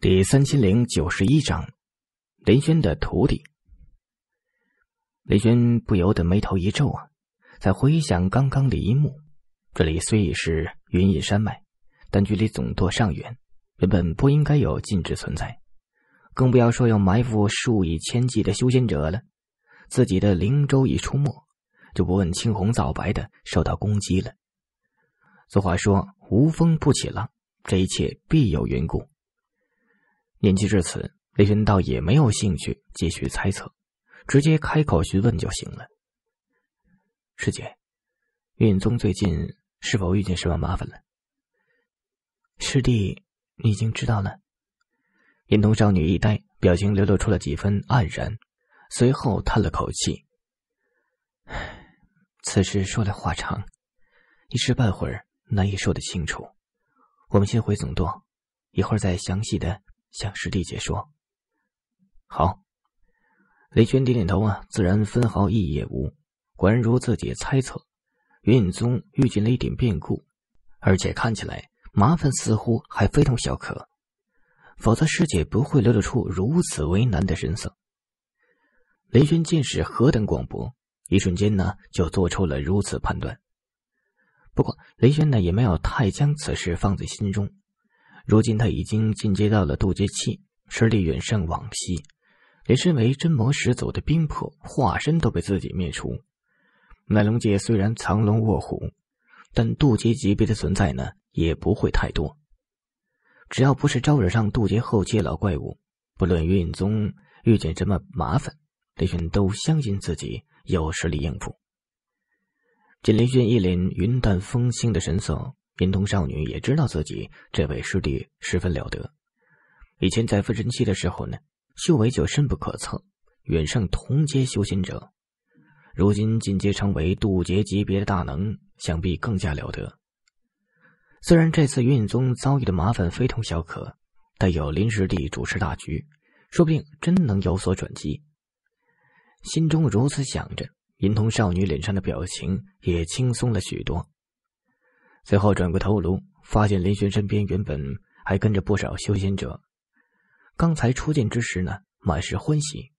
第三千零九十一章，林轩的徒弟。林轩不由得眉头一皱啊，在回想刚刚的一幕。这里虽已是云隐山脉，但距离总舵尚远，原本不应该有禁制存在，更不要说有埋伏数以千计的修仙者了。自己的灵舟一出没，就不问青红皂白的受到攻击了。俗话说“无风不起浪”，这一切必有缘故。言及至此，雷神道也没有兴趣继续猜测，直接开口询问就行了。师姐，运宗最近是否遇见什么麻烦了？师弟，你已经知道了。银铜少女一呆，表情流露出了几分黯然，随后叹了口气：“此事说来话长，一时半会儿难以说得清楚。我们先回总舵，一会儿再详细的。”向师弟姐说：“好。”雷轩点点头啊，自然分毫意也无。果然如自己猜测，云隐宗遇见了一点变故，而且看起来麻烦似乎还非同小可，否则师姐不会流露出如此为难的神色。雷轩见识何等广博，一瞬间呢就做出了如此判断。不过雷轩呢也没有太将此事放在心中。如今他已经进阶到了渡劫期，实力远胜往昔，连身为真魔始祖的冰魄化身都被自己灭除。奈龙界虽然藏龙卧虎，但渡劫级别的存在呢也不会太多。只要不是招惹上渡劫后期老怪物，不论云隐宗遇见什么麻烦，雷轩都相信自己有实力应付。见林轩一脸云淡风轻的神色。银童少女也知道自己这位师弟十分了得，以前在分神期的时候呢，修为就深不可测，远胜同阶修仙者。如今进阶成为渡劫级别的大能，想必更加了得。虽然这次云隐宗遭遇的麻烦非同小可，但有林师弟主持大局，说不定真能有所转机。心中如此想着，银童少女脸上的表情也轻松了许多。随后转过头颅，发现林轩身边原本还跟着不少修仙者。刚才初见之时呢，满是欢喜，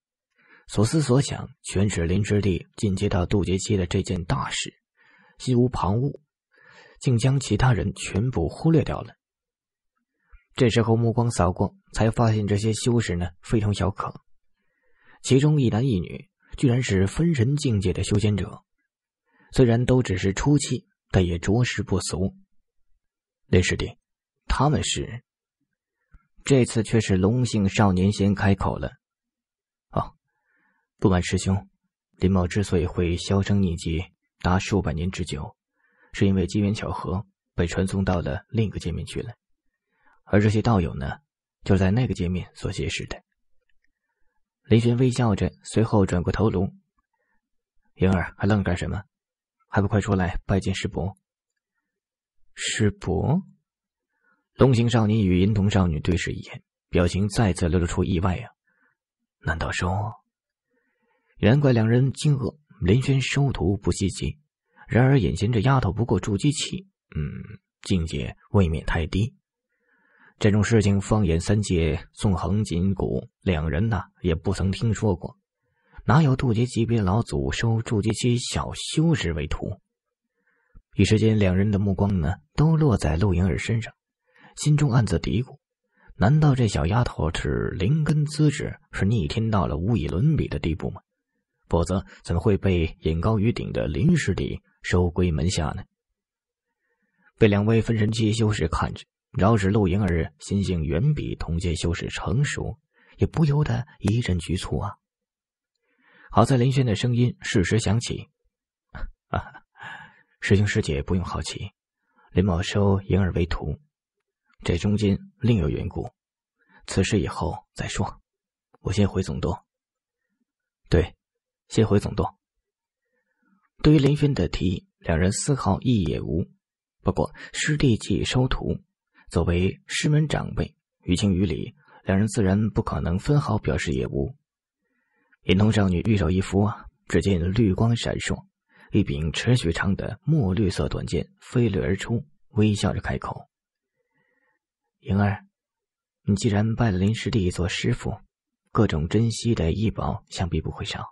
所思所想全是林师弟进阶到渡劫期的这件大事，心无旁骛，竟将其他人全部忽略掉了。这时候目光扫过，才发现这些修士呢非同小可，其中一男一女居然是分神境界的修仙者，虽然都只是初期。但也着实不俗，林师弟，他们是。这次却是龙姓少年先开口了。哦，不瞒师兄，林某之所以会销声匿迹达数百年之久，是因为机缘巧合被传送到了另一个界面去了，而这些道友呢，就在那个界面所结识的。林轩微笑着，随后转过头颅。莹儿，还愣干什么？还不快出来拜见师伯！师伯，龙形少年与银童少女对视一眼，表情再次流露出意外呀。难道说，难怪两人惊愕。林轩收徒不稀奇，然而眼前这丫头不过筑基期，嗯，境界未免太低。这种事情，放眼三界纵横筋骨，两人呐也不曾听说过。哪有渡劫级别老祖收筑基期小修士为徒？一时间，两人的目光呢都落在陆莹儿身上，心中暗自嘀咕：难道这小丫头是灵根资质是逆天到了无以伦比的地步吗？否则，怎么会被眼高于顶的林师弟收归门下呢？被两位分神期修士看着，饶是陆莹儿心性远比同阶修士成熟，也不由得一阵局促啊。好在林轩的声音适时响起，哈 哈，师兄师姐不用好奇，林某收莹儿为徒，这中间另有缘故，此事以后再说，我先回总舵。对，先回总舵。对于林轩的提议，两人丝毫意也无。不过师弟既收徒，作为师门长辈，于情于理，两人自然不可能分毫表示也无。银铜少女玉手一扶啊，只见绿光闪烁，一柄尺许长的墨绿色短剑飞掠而出。微笑着开口：“莹儿，你既然拜了林师弟做师傅，各种珍稀的异宝想必不会少。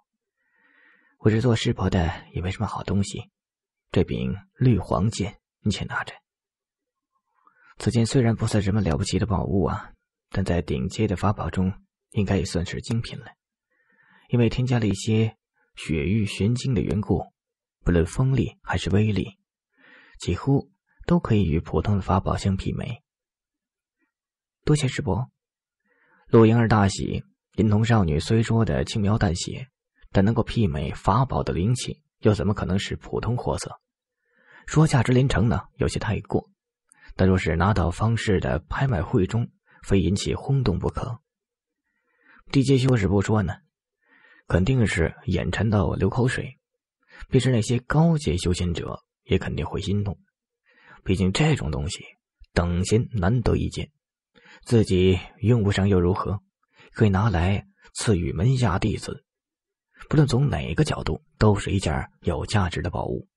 我这做师婆的，也没什么好东西，这柄绿黄剑你且拿着。此剑虽然不算什么了不起的宝物啊，但在顶阶的法宝中，应该也算是精品了。”因为添加了一些雪域玄晶的缘故，不论锋利还是威力，几乎都可以与普通的法宝相媲美。多谢师伯，陆莹儿大喜。银童少女虽说的轻描淡写，但能够媲美法宝的灵气，又怎么可能是普通货色？说价值连城呢，有些太过。但若是拿到方氏的拍卖会中，非引起轰动不可。地阶修士不说呢。肯定是眼馋到流口水，便是那些高阶修仙者也肯定会心动。毕竟这种东西等闲难得一见，自己用不上又如何？可以拿来赐予门下弟子，不论从哪个角度，都是一件有价值的宝物。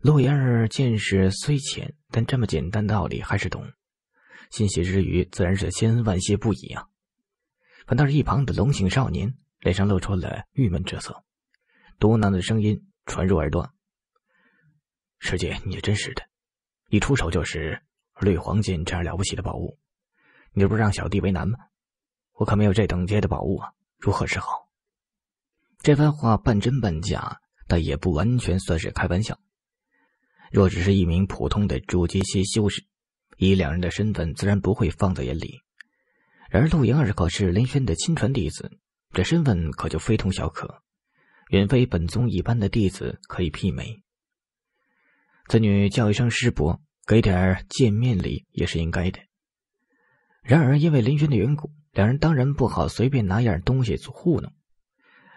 陆言儿见识虽浅，但这么简单的道理还是懂。欣喜之余，自然是千恩万谢不已啊！反倒是，一旁的龙行少年。脸上露出了郁闷之色，嘟囔的声音传入耳朵：“师姐，你真是的，一出手就是绿黄金这样了不起的宝物，你不是让小弟为难吗？我可没有这等阶的宝物啊，如何是好？”这番话半真半假，但也不完全算是开玩笑。若只是一名普通的筑基期修士，以两人的身份，自然不会放在眼里。然而，陆莹儿可是林轩的亲传弟子。这身份可就非同小可，远非本宗一般的弟子可以媲美。此女叫一声师伯，给点见面礼也是应该的。然而因为林轩的缘故，两人当然不好随便拿样东西糊弄，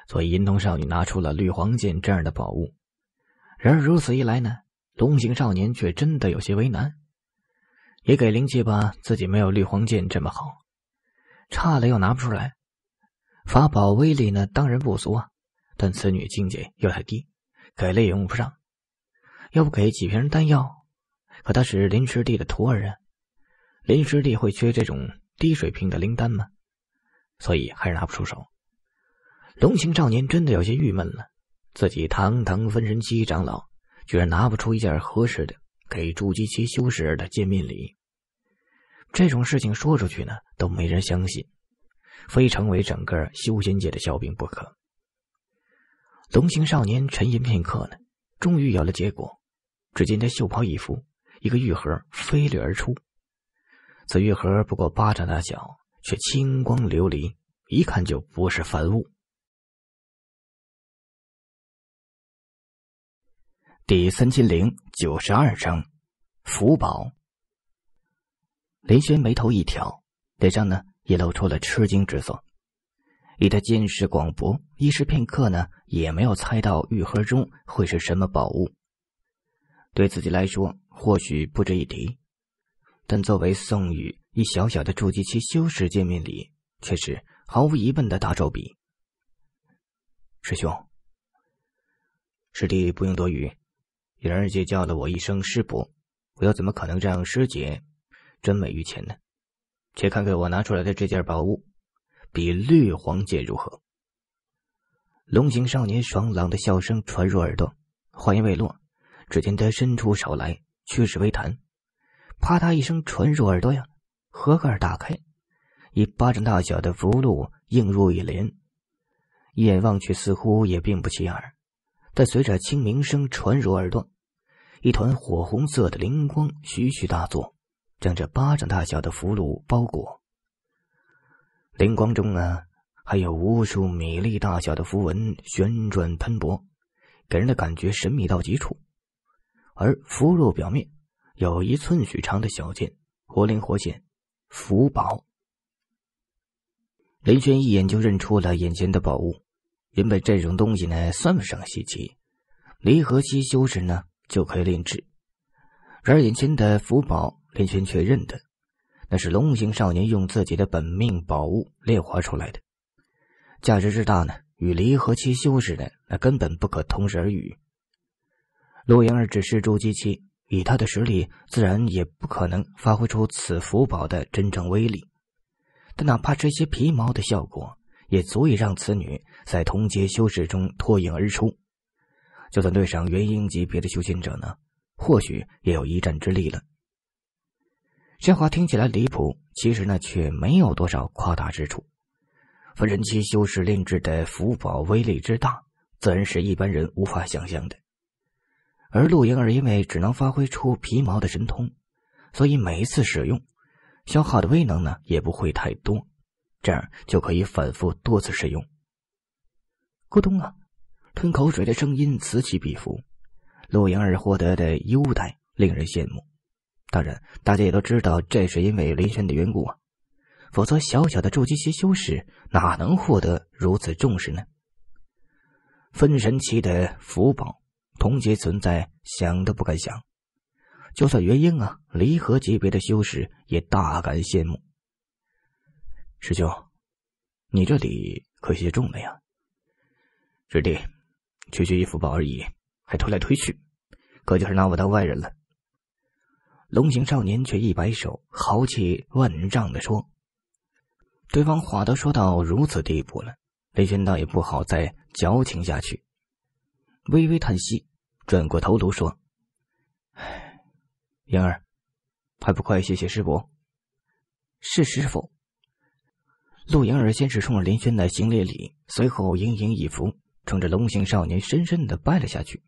所以银童少女拿出了绿黄剑这样的宝物。然而如此一来呢，龙行少年却真的有些为难，也给灵气吧，自己没有绿黄剑这么好，差了又拿不出来。法宝威力呢，当然不俗啊，但此女境界又太低，给了也用不上。要不给几瓶丹药？可他是林师弟的徒儿啊，林师弟会缺这种低水平的灵丹吗？所以还是拿不出手。龙行少年真的有些郁闷了，自己堂堂分神期长老，居然拿不出一件合适的给筑基期修士的见面礼。这种事情说出去呢，都没人相信。非成为整个修仙界的笑柄不可。龙行少年沉吟片刻呢，终于有了结果。只见他袖袍一拂，一个玉盒飞掠而出。此玉盒不过巴掌大小，却清光琉璃，一看就不是凡物。第三千零九十二章：福宝。林轩眉头一挑，脸上呢？也露出了吃惊之色。以他见识广博，一时片刻呢，也没有猜到玉盒中会是什么宝物。对自己来说，或许不值一提，但作为宋宇一小小的筑基期修士见面礼，却是毫无疑问的大手笔。师兄，师弟不用多语，媛日姐叫了我一声师伯，我又怎么可能让师姐，真美于前呢？且看看我拿出来的这件宝物，比绿黄戒如何？龙形少年爽朗的笑声传入耳朵，话音未落，只见他伸出手来，却是微弹，“啪嗒”一声传入耳朵呀，盒盖打开，一巴掌大小的符箓映入眼帘，一眼望去似乎也并不起眼，但随着清明声传入耳朵，一团火红色的灵光徐徐大作。将这巴掌大小的符箓包裹，灵光中呢，还有无数米粒大小的符文旋转喷薄，给人的感觉神秘到极处。而符箓表面有一寸许长的小剑，活灵活现，符宝。林轩一眼就认出了眼前的宝物。原本这种东西呢，算不上稀奇，离合期修士呢就可以炼制。然而眼前的符宝。天玄确认的，那是龙形少年用自己的本命宝物炼化出来的，价值之大呢，与离合期修士的那根本不可同日而语。陆莹儿只是筑基期，以她的实力，自然也不可能发挥出此福宝的真正威力。但哪怕这些皮毛的效果，也足以让此女在同阶修士中脱颖而出。就算对上元婴级别的修仙者呢，或许也有一战之力了。这话听起来离谱，其实呢却没有多少夸大之处。分人期修士炼制的符宝威力之大，自然是一般人无法想象的。而陆莹儿因为只能发挥出皮毛的神通，所以每一次使用，消耗的威能呢也不会太多，这样就可以反复多次使用。咕咚啊，吞口水的声音此起彼伏。陆莹儿获得的优待令人羡慕。当然，大家也都知道，这是因为林轩的缘故啊。否则，小小的筑基期修士哪能获得如此重视呢？分神期的福宝，同阶存在想都不敢想。就算元婴啊，离合级别的修士也大感羡慕。师兄，你这里可惜重了呀。师弟，区区一福宝而已，还推来推去，可就是拿我当外人了。龙形少年却一摆手，豪气万丈的说：“对方话都说到如此地步了，雷玄道也不好再矫情下去。”微微叹息，转过头颅说：“哎，盈儿，还不快谢谢师伯？”“是师傅。”陆莹儿先是冲着林轩的行了一礼，随后盈盈一福，冲着龙形少年深深的拜了下去。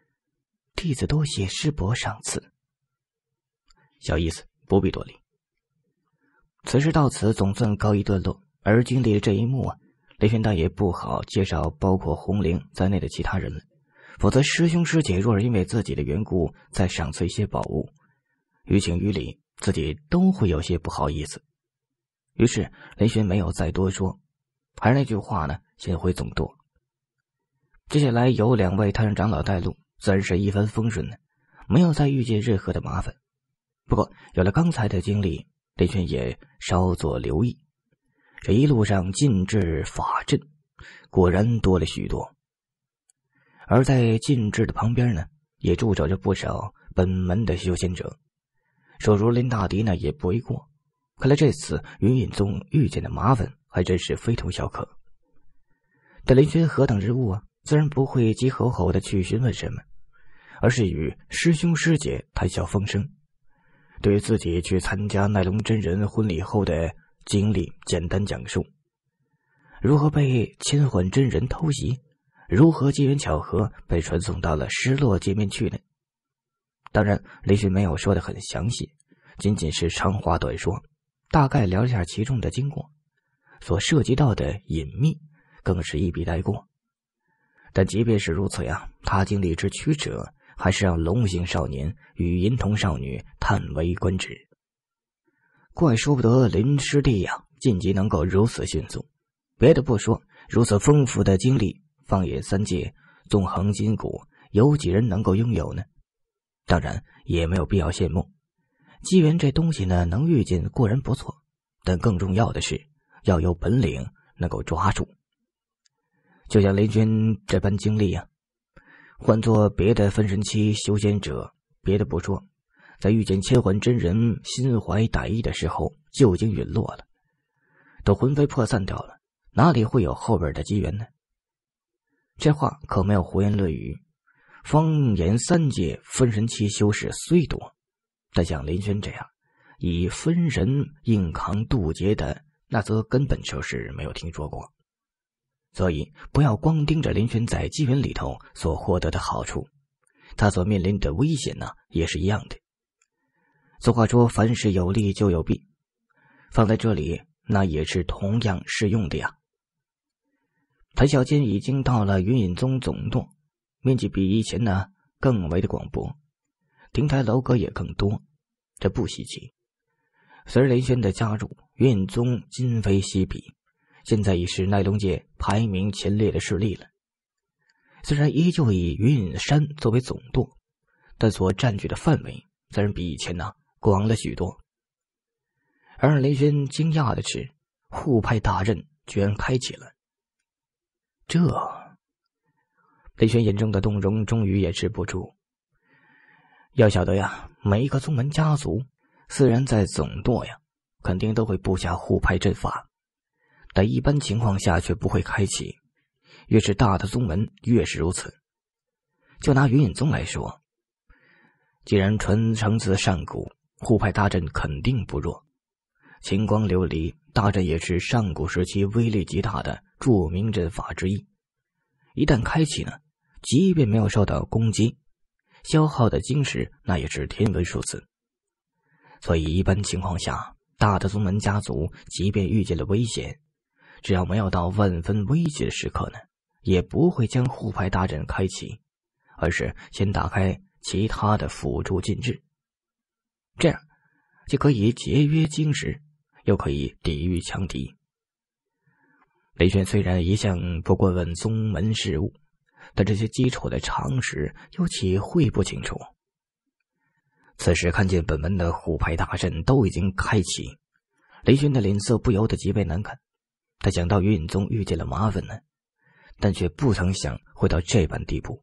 “弟子多谢师伯赏赐。”小意思，不必多礼。此事到此总算告一段落。而经历了这一幕啊，雷玄大爷不好介绍包括红玲在内的其他人了，否则师兄师姐若是因为自己的缘故再赏赐一些宝物，于情于理自己都会有些不好意思。于是雷玄没有再多说，还是那句话呢，先回总舵。接下来由两位太上长老带路，自然是一帆风顺的，没有再遇见任何的麻烦。不过，有了刚才的经历，林轩也稍作留意。这一路上禁制法阵果然多了许多，而在禁制的旁边呢，也驻守着不少本门的修仙者，说如临大敌呢也不为过。看来这次云隐宗遇见的麻烦还真是非同小可。但林轩何等之物啊，自然不会急吼吼的去询问什么，而是与师兄师姐谈笑风生。对自己去参加奈龙真人婚礼后的经历简单讲述，如何被千幻真人偷袭，如何机缘巧合被传送到了失落界面去的。当然，雷迅没有说的很详细，仅仅是长话短说，大概聊一下其中的经过，所涉及到的隐秘，更是一笔带过。但即便是如此呀，他经历之曲折。还是让龙形少年与银瞳少女叹为观止。怪说不得林师弟呀，晋级能够如此迅速。别的不说，如此丰富的经历，放眼三界，纵横筋骨，有几人能够拥有呢？当然，也没有必要羡慕。机缘这东西呢，能遇见固然不错，但更重要的是要有本领能够抓住。就像林军这般经历呀。换做别的分神期修仙者，别的不说，在遇见千环真人，心怀歹意的时候就已经陨落了，都魂飞魄散掉了，哪里会有后边的机缘呢？这话可没有胡言乱语。方岩三界分神期修士虽多，但像林轩这样以分神硬扛渡劫的，那则根本就是没有听说过。所以，不要光盯着林轩在机缘里头所获得的好处，他所面临的危险呢，也是一样的。俗话说，凡事有利就有弊，放在这里，那也是同样适用的呀。谭小金已经到了云隐宗总舵，面积比以前呢更为的广博，亭台楼阁也更多，这不稀奇。随着林轩的加入，隐宗今非昔比。现在已是奈东界排名前列的势力了，虽然依旧以云隐山作为总舵，但所占据的范围自然比以前呢广了许多。而让雷轩惊讶的是，护派大阵居然开启了。这，雷轩眼中的动容终于掩饰不住。要晓得呀，每一个宗门家族，自然在总舵呀，肯定都会布下护派阵法。但一般情况下却不会开启，越是大的宗门越是如此。就拿云隐宗来说，既然传承自上古，护派大阵肯定不弱。清光琉璃大阵也是上古时期威力极大的著名阵法之一。一旦开启呢，即便没有受到攻击，消耗的晶石那也是天文数字。所以一般情况下，大的宗门家族即便遇见了危险。只要没有到万分危急的时刻呢，也不会将护牌大阵开启，而是先打开其他的辅助禁制。这样既可以节约晶石，又可以抵御强敌。雷轩虽然一向不过问宗门事务，但这些基础的常识又岂会不清楚？此时看见本门的护牌大阵都已经开启，雷轩的脸色不由得极为难看。他想到云隐宗遇见了麻烦呢，但却不曾想会到这般地步。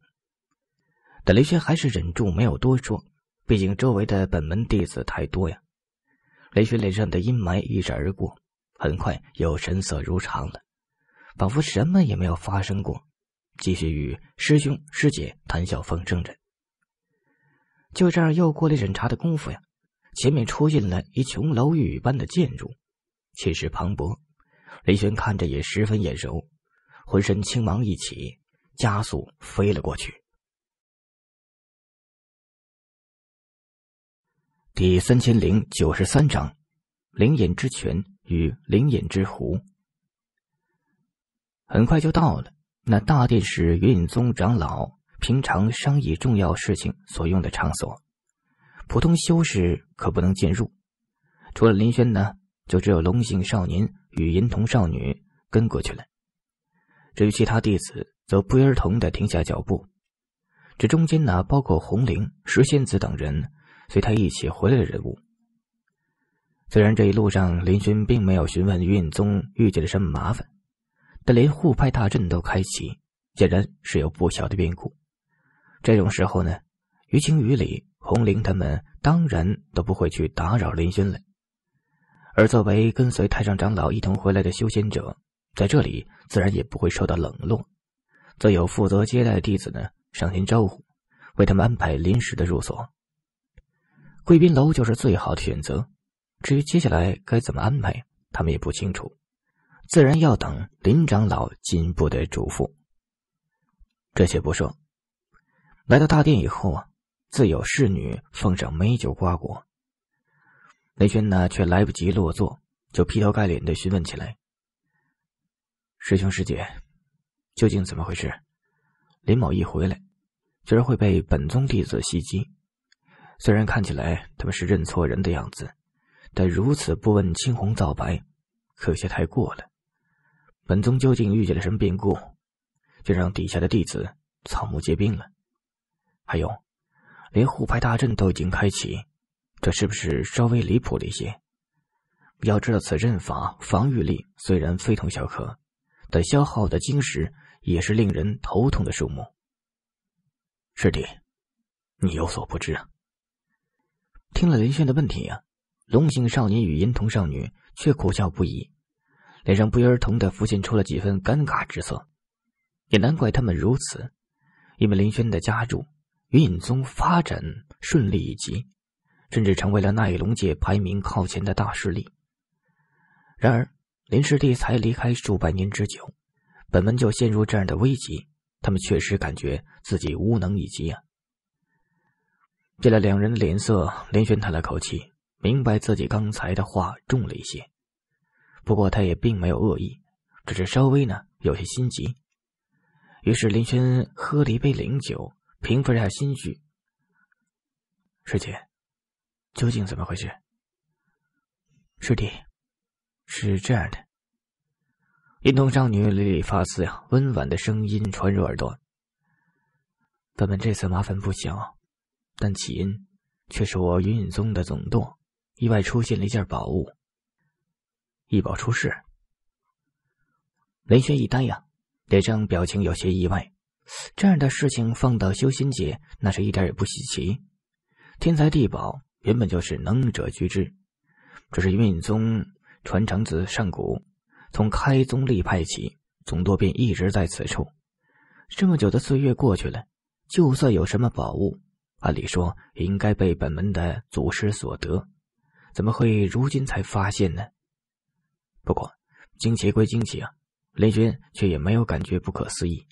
但雷轩还是忍住没有多说，毕竟周围的本门弟子太多呀。雷轩脸上的阴霾一闪而过，很快又神色如常了，仿佛什么也没有发生过，继续与师兄师姐谈笑风生着。就这样，又过了盏茶的功夫呀，前面出现了一琼楼玉宇般的建筑，气势磅礴。林轩看着也十分眼熟，浑身青芒一起，加速飞了过去。第三千零九十三章：灵隐之泉与灵隐之湖。很快就到了那大殿，是云隐宗长老平常商议重要事情所用的场所，普通修士可不能进入。除了林轩呢，就只有龙行少年。与银童少女跟过去了，至于其他弟子，则不约而同的停下脚步。这中间呢，包括红绫、石仙子等人，随他一起回来的人物。虽然这一路上林轩并没有询问云宗遇见了什么麻烦，但连护派大阵都开启，显然是有不小的变故。这种时候呢，于情于理，红绫他们当然都不会去打扰林轩了。而作为跟随太上长老一同回来的修仙者，在这里自然也不会受到冷落，自有负责接待的弟子呢上前招呼，为他们安排临时的住所。贵宾楼就是最好的选择。至于接下来该怎么安排，他们也不清楚，自然要等林长老进一步的嘱咐。这些不说，来到大殿以后啊，自有侍女奉上美酒瓜果。雷轩呢，却来不及落座，就劈头盖脸的询问起来：“师兄师姐，究竟怎么回事？林某一回来，居然会被本宗弟子袭击。虽然看起来他们是认错人的样子，但如此不问青红皂白，可有些太过了。本宗究竟遇见了什么变故，就让底下的弟子草木皆兵了？还有，连护牌大阵都已经开启。”这是不是稍微离谱了一些？要知道，此阵法防御力虽然非同小可，但消耗的晶石也是令人头痛的数目。师弟，你有所不知啊！听了林轩的问题啊，龙姓少年与银童少女却苦笑不已，脸上不约而同的浮现出了几分尴尬之色。也难怪他们如此，因为林轩的加入，云隐宗发展顺利一级。甚至成为了奈龙界排名靠前的大势力。然而，林师弟才离开数百年之久，本门就陷入这样的危机，他们确实感觉自己无能以及啊。见了两人的脸色，林轩叹了口气，明白自己刚才的话重了一些，不过他也并没有恶意，只是稍微呢有些心急。于是，林轩喝了一杯灵酒，平复一下心绪。师姐。究竟怎么回事？师弟，是这样的。银童少女理理发丝，呀，温婉的声音传入耳朵。本本这次麻烦不小，但起因却是我云隐宗的总舵意外出现了一件宝物。异宝出世，雷轩一呆呀，脸上表情有些意外。这样的事情放到修仙界，那是一点也不稀奇。天材地宝。原本就是能者居之，这是运宗传承子上古，从开宗立派起，总舵便一直在此处。这么久的岁月过去了，就算有什么宝物，按理说应该被本门的祖师所得，怎么会如今才发现呢？不过惊奇归惊奇啊，雷军却也没有感觉不可思议。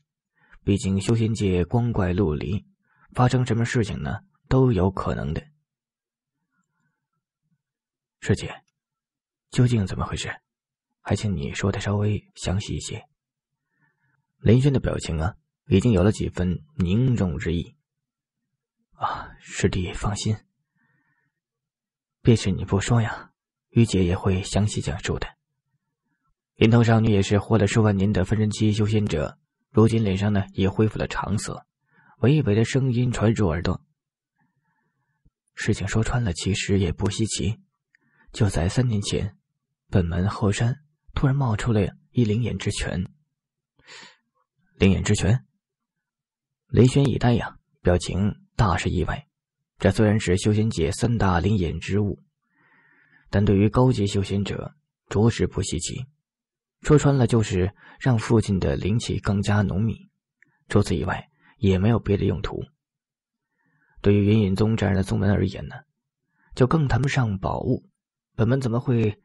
毕竟修仙界光怪陆离，发生什么事情呢都有可能的。师姐，究竟怎么回事？还请你说的稍微详细一些。林轩的表情啊，已经有了几分凝重之意。啊，师弟放心，便是你不说呀，玉姐也会详细讲述的。银头少女也是活了数万年的分身期修仙者，如今脸上呢也恢复了常色，娓娓的声音传入耳朵。事情说穿了，其实也不稀奇。就在三年前，本门后山突然冒出了一灵眼之泉。灵眼之泉，雷轩一呆呀，表情大是意外。这虽然是修仙界三大灵眼之物，但对于高级修仙者着实不稀奇。说穿了，就是让附近的灵气更加浓密。除此以外，也没有别的用途。对于云隐宗这样的宗门而言呢，就更谈不上宝物。本门怎么会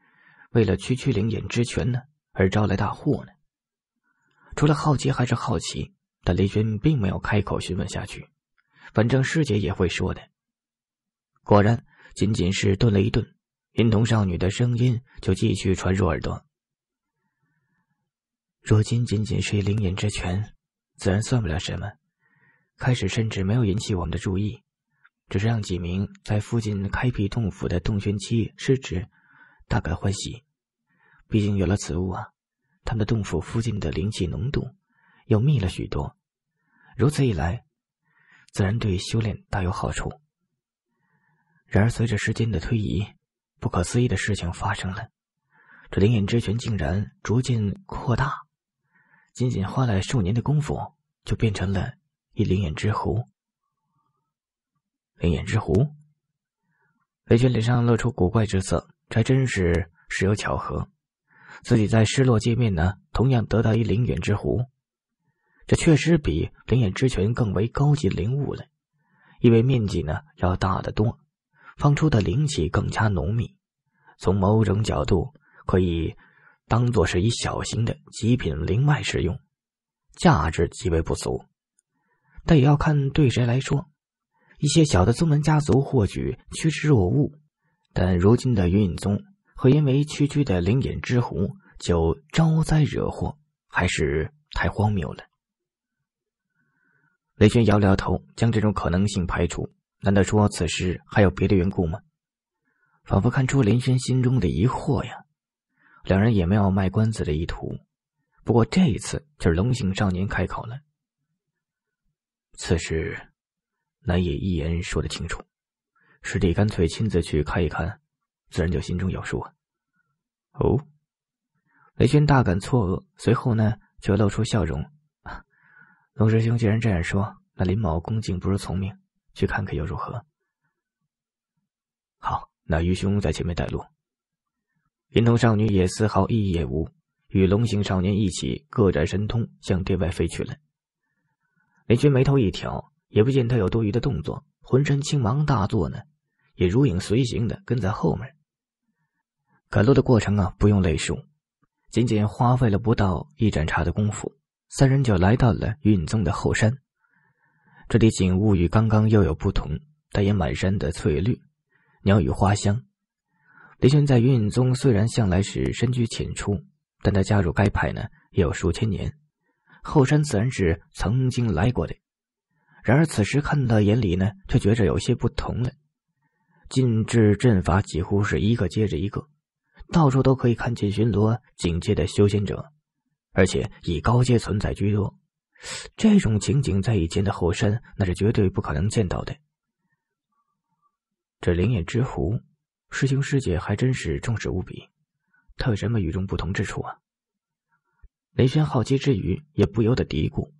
为了区区灵眼之泉呢，而招来大祸呢？除了好奇还是好奇，但雷军并没有开口询问下去，反正师姐也会说的。果然，仅仅是顿了一顿，银童少女的声音就继续传入耳朵。如今仅仅是灵眼之泉，自然算不了什么，开始甚至没有引起我们的注意。只是让几名在附近开辟洞府的洞玄期师侄大感欢喜，毕竟有了此物啊，他们的洞府附近的灵气浓度又密了许多，如此一来，自然对修炼大有好处。然而，随着时间的推移，不可思议的事情发生了，这灵眼之泉竟然逐渐扩大，仅仅花了数年的功夫，就变成了一灵眼之湖。灵眼之狐。雷军脸上露出古怪之色。还真是时有巧合，自己在失落界面呢，同样得到一灵眼之狐，这确实比灵眼之泉更为高级灵物了，因为面积呢要大得多，放出的灵气更加浓密。从某种角度，可以当做是以小型的极品灵脉使用，价值极为不俗。但也要看对谁来说。一些小的宗门家族或许趋之若鹜，但如今的云隐宗会因为区区的灵隐之狐就招灾惹祸，还是太荒谬了。雷轩摇了摇头，将这种可能性排除。难道说此事还有别的缘故吗？仿佛看出林轩心中的疑惑呀。两人也没有卖关子的意图。不过这一次，就是龙行少年开口了。此事。难以一言说得清楚，师弟干脆亲自去看一看，自然就心中有数哦，雷军大感错愕，随后呢却露出笑容。龙师兄既然这样说，那林某恭敬不如从命，去看看又如何？好，那愚兄在前面带路。银头少女也丝毫意义也无，与龙形少年一起各展神通，向殿外飞去了。雷军眉头一挑。也不见他有多余的动作，浑身青芒大作呢，也如影随形的跟在后面。赶路的过程啊，不用累数，仅仅花费了不到一盏茶的功夫，三人就来到了云宗的后山。这里景物与刚刚又有不同，但也满山的翠绿，鸟语花香。李轩在云隐宗虽然向来是深居简出，但他加入该派呢也有数千年，后山自然是曾经来过的。然而此时看到眼里呢，却觉着有些不同了。禁制阵法几乎是一个接着一个，到处都可以看见巡逻警戒的修仙者，而且以高阶存在居多。这种情景在以前的后山那是绝对不可能见到的。这灵眼之湖，师兄师姐还真是重视无比，他有什么与众不同之处啊？雷轩好奇之余，也不由得嘀咕。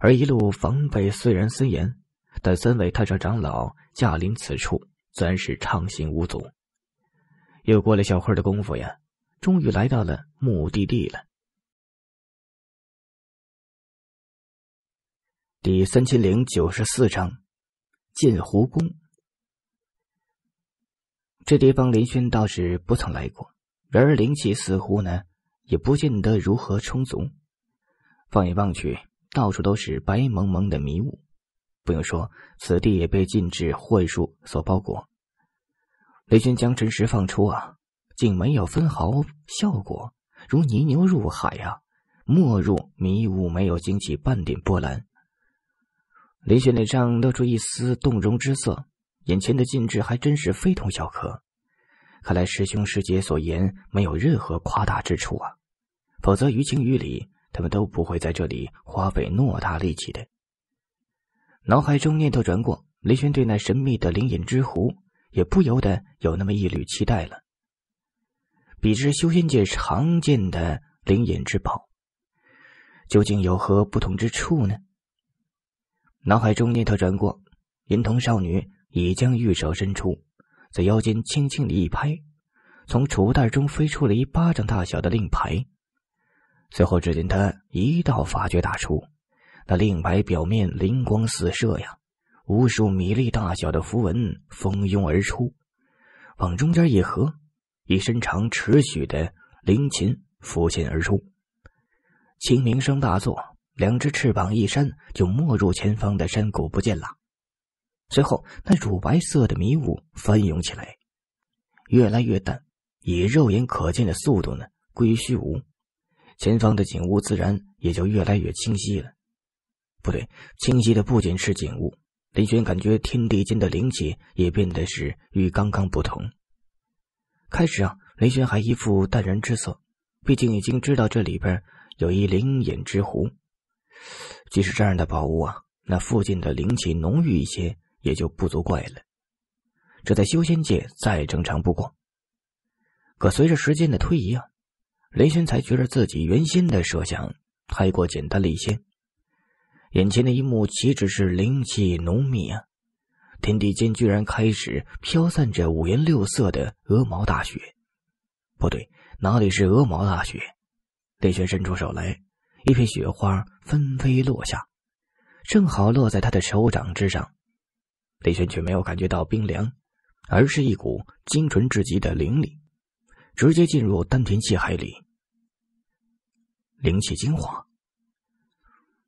而一路防备虽然森严，但三位太上长老驾临此处，自然是畅行无阻。又过了小会儿的功夫呀，终于来到了目的地了。第三千零九十四章：进湖宫。这地方林轩倒是不曾来过，然而灵气似乎呢，也不见得如何充足。放眼望去。到处都是白蒙蒙的迷雾，不用说，此地也被禁制幻术所包裹。雷军将真石放出啊，竟没有分毫效果，如泥牛入海呀，没入迷雾，没有惊起半点波澜。林雪脸上露出一丝动容之色，眼前的禁制还真是非同小可，看来师兄师姐所言没有任何夸大之处啊，否则于情于理。他们都不会在这里花费偌大力气的。脑海中念头转过，雷玄对那神秘的灵隐之湖也不由得有那么一缕期待了。比之修仙界常见的灵隐之宝，究竟有何不同之处呢？脑海中念头转过，银童少女已将玉手伸出，在腰间轻轻的一拍，从储物袋中飞出了一巴掌大小的令牌。随后，只见他一道法诀打出，那令牌表面灵光四射呀，无数米粒大小的符文蜂拥而出，往中间一合，一身长尺许的灵禽浮现而出，清明声大作，两只翅膀一扇，就没入前方的山谷不见了。随后，那乳白色的迷雾翻涌起来，越来越淡，以肉眼可见的速度呢，归于虚无。前方的景物自然也就越来越清晰了。不对，清晰的不仅是景物，林轩感觉天地间的灵气也变得是与刚刚不同。开始啊，林轩还一副淡然之色，毕竟已经知道这里边有一灵隐之湖。即使这样的宝物啊，那附近的灵气浓郁一些也就不足怪了，这在修仙界再正常不过。可随着时间的推移啊。雷轩才觉得自己原先的设想太过简单了一些。眼前的一幕岂止是灵气浓密啊！天地间居然开始飘散着五颜六色的鹅毛大雪。不对，哪里是鹅毛大雪？雷轩伸出手来，一片雪花纷飞落下，正好落在他的手掌之上。雷轩却没有感觉到冰凉，而是一股精纯至极的灵力。直接进入丹田气海里，灵气精华。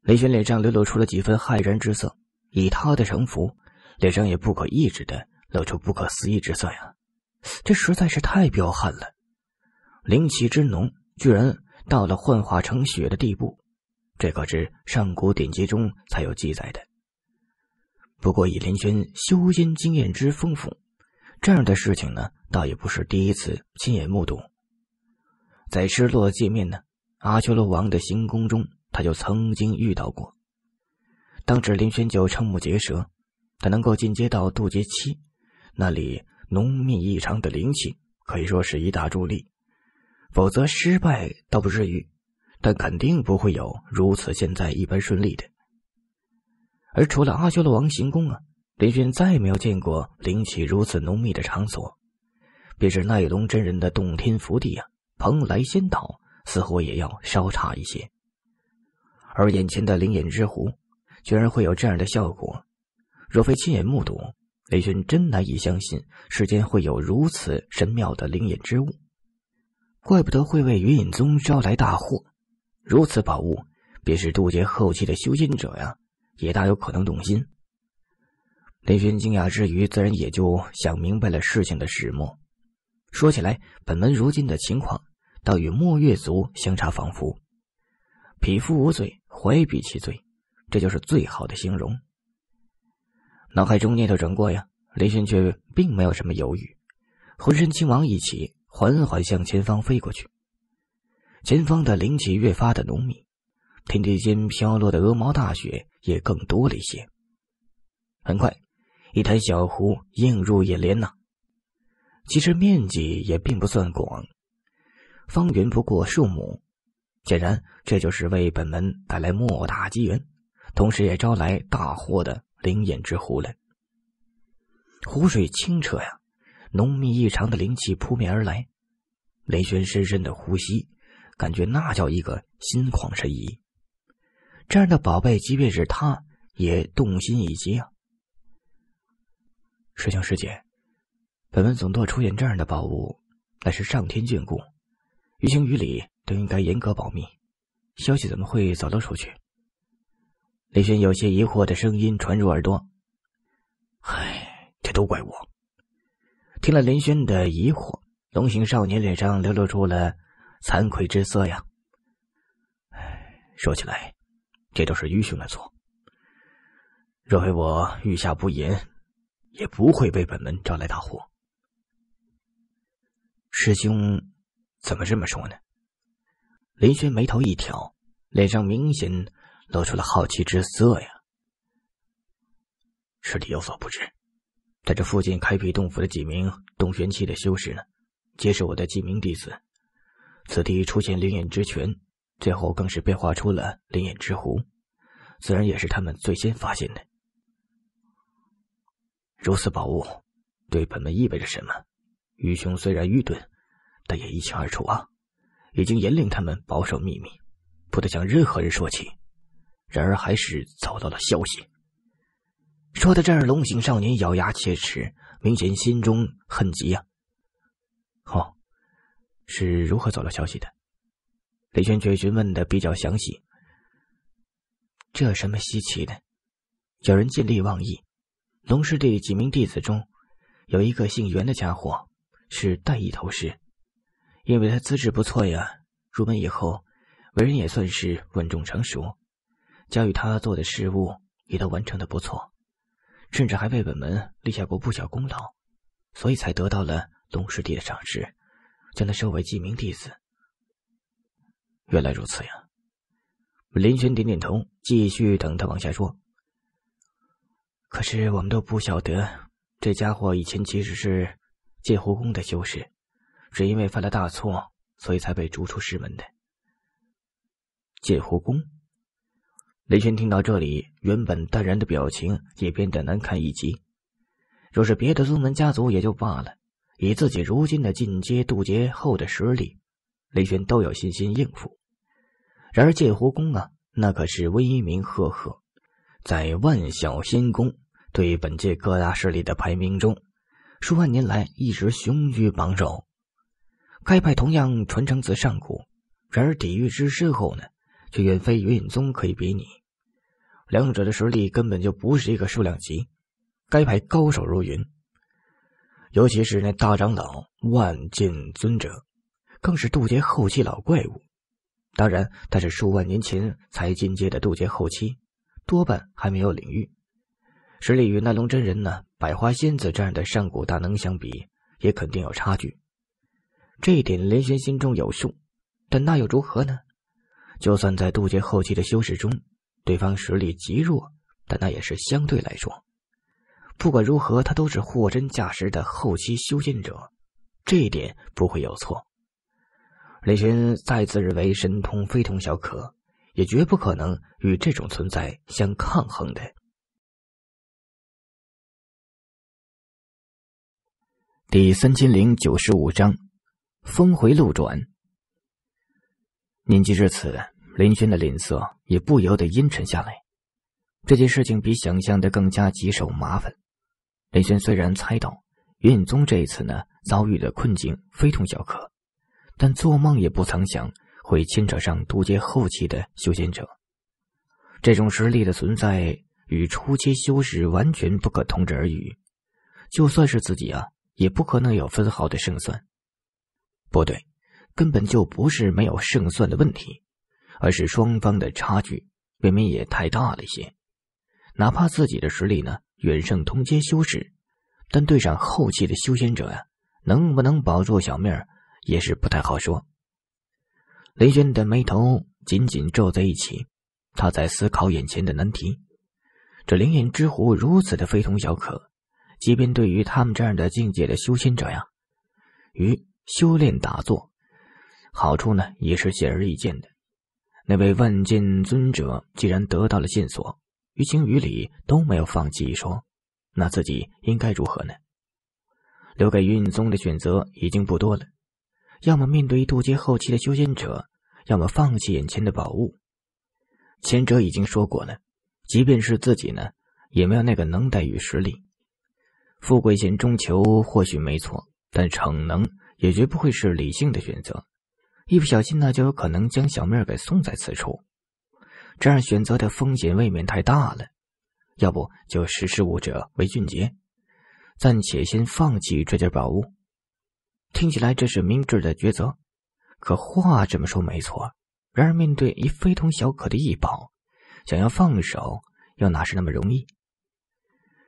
雷轩脸上流露出了几分骇然之色，以他的城府，脸上也不可抑制的露出不可思议之色呀！这实在是太彪悍了，灵气之浓，居然到了幻化成血的地步，这可是上古典籍中才有记载的。不过以林轩修仙经验之丰富，这样的事情呢，倒也不是第一次亲眼目睹。在失落界面呢，阿修罗王的行宫中，他就曾经遇到过。当指林玄九瞠目结舌，他能够进阶到渡劫期，那里浓密异常的灵气，可以说是一大助力。否则失败倒不至于，但肯定不会有如此现在一般顺利的。而除了阿修罗王行宫啊。雷军再没有见过灵气如此浓密的场所，便是奈龙真人的洞天福地啊，蓬莱仙岛似乎也要稍差一些。而眼前的灵隐之湖，居然会有这样的效果，若非亲眼目睹，雷军真难以相信世间会有如此神妙的灵隐之物。怪不得会为云隐宗招来大祸，如此宝物，便是渡劫后期的修仙者呀，也大有可能动心。林轩惊讶之余，自然也就想明白了事情的始末。说起来，本门如今的情况，倒与墨月族相差仿佛。匹夫无罪，怀璧其罪，这就是最好的形容。脑海中念头转过呀，林轩却并没有什么犹豫，浑身轻芒一起，缓缓向前方飞过去。前方的灵气越发的浓密，天地间飘落的鹅毛大雪也更多了一些。很快。一台小湖映入眼帘呐，其实面积也并不算广，方圆不过数亩。显然，这就是为本门带来莫大机缘，同时也招来大祸的灵眼之湖了。湖水清澈呀，浓密异常的灵气扑面而来。雷轩深深的呼吸，感觉那叫一个心旷神怡。这样的宝贝，即便是他也动心一击啊。师兄师姐，本文总舵出现这样的宝物，乃是上天眷顾，于情于理都应该严格保密。消息怎么会走漏出去？林轩有些疑惑的声音传入耳朵。唉，这都怪我。听了林轩的疑惑，龙形少年脸上流露出了惭愧之色呀。唉，说起来，这都是愚兄的错。若非我御下不严，也不会被本门招来大祸。师兄，怎么这么说呢？林轩眉头一挑，脸上明显露出了好奇之色呀。师弟有所不知，在这附近开辟洞府的几名洞玄期的修士呢，皆是我的记名弟子。此地出现灵眼之泉，最后更是变化出了灵眼之湖，自然也是他们最先发现的。如此宝物，对本门意味着什么？愚兄虽然愚钝，但也一清二楚啊！已经严令他们保守秘密，不得向任何人说起。然而，还是遭到了消息。说到这儿，龙行少年咬牙切齿，明显心中很急呀。好，是如何走了消息的？李玄却询问的比较详细。这有什么稀奇的？有人见利忘义。龙师弟几名弟子中，有一个姓袁的家伙，是代意头师，因为他资质不错呀，入门以后，为人也算是稳重成熟，教与他做的事务也都完成的不错，甚至还为本门立下过不小功劳，所以才得到了龙师弟的赏识，将他收为记名弟子。原来如此呀，林轩点点头，继续等他往下说。可是我们都不晓得，这家伙以前其实是剑湖宫的修士，只因为犯了大错，所以才被逐出师门的。剑湖宫，雷玄听到这里，原本淡然的表情也变得难堪一击。若是别的宗门家族也就罢了，以自己如今的进阶渡劫后的实力，雷玄都有信心应付。然而剑湖宫啊，那可是威名赫赫，在万象仙宫。对于本届各大势力的排名中，数万年来一直雄居榜首。该派同样传承自上古，然而抵御之深后呢，却远非云隐宗可以比拟。两者的实力根本就不是一个数量级。该派高手如云，尤其是那大长老万剑尊者，更是渡劫后期老怪物。当然，他是数万年前才进阶的渡劫后期，多半还没有领域。实力与那龙真人呢、百花仙子这样的上古大能相比，也肯定有差距。这一点，林轩心中有数。但那又如何呢？就算在渡劫后期的修士中，对方实力极弱，但那也是相对来说。不管如何，他都是货真价实的后期修仙者，这一点不会有错。林轩再自认为神通非同小可，也绝不可能与这种存在相抗衡的。第三千零九十五章，峰回路转。念及至此，林轩的脸色也不由得阴沉下来。这件事情比想象的更加棘手麻烦。林轩虽然猜到云隐宗这一次呢遭遇的困境非同小可，但做梦也不曾想会牵扯上渡劫后期的修仙者。这种实力的存在与初期修士完全不可同日而语，就算是自己啊。也不可能有分毫的胜算。不对，根本就不是没有胜算的问题，而是双方的差距未免也太大了一些。哪怕自己的实力呢远胜通阶修士，但对上后期的修仙者呀，能不能保住小命也是不太好说。雷轩的眉头紧紧皱在一起，他在思考眼前的难题。这灵隐之狐如此的非同小可。即便对于他们这样的境界的修仙者呀，于修炼打坐，好处呢也是显而易见的。那位万剑尊者既然得到了线索，于情于理都没有放弃一说，那自己应该如何呢？留给云宗的选择已经不多了，要么面对渡劫后期的修仙者，要么放弃眼前的宝物。前者已经说过了，即便是自己呢，也没有那个能耐与实力。富贵险中求，或许没错，但逞能也绝不会是理性的选择。一不小心呢，就有可能将小命给送在此处。这样选择的风险未免太大了。要不就识时务者为俊杰，暂且先放弃这件宝物。听起来这是明智的抉择，可话这么说没错。然而面对一非同小可的异宝，想要放手，又哪是那么容易？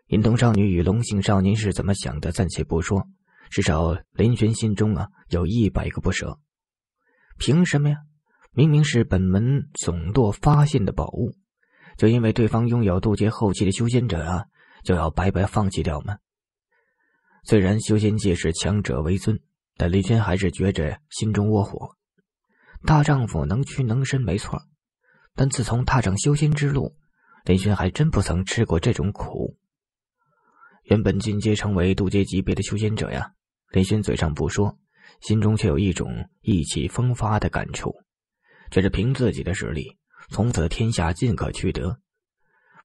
银童少女与龙姓少年是怎么想的？暂且不说，至少林轩心中啊有一百个不舍。凭什么呀？明明是本门总舵发现的宝物，就因为对方拥有渡劫后期的修仙者啊，就要白白放弃掉吗？虽然修仙界是强者为尊，但林轩还是觉着心中窝火。大丈夫能屈能伸没错，但自从踏上修仙之路，林轩还真不曾吃过这种苦。原本进阶成为渡劫级别的修仙者呀，林轩嘴上不说，心中却有一种意气风发的感触。这是凭自己的实力，从此天下尽可取得。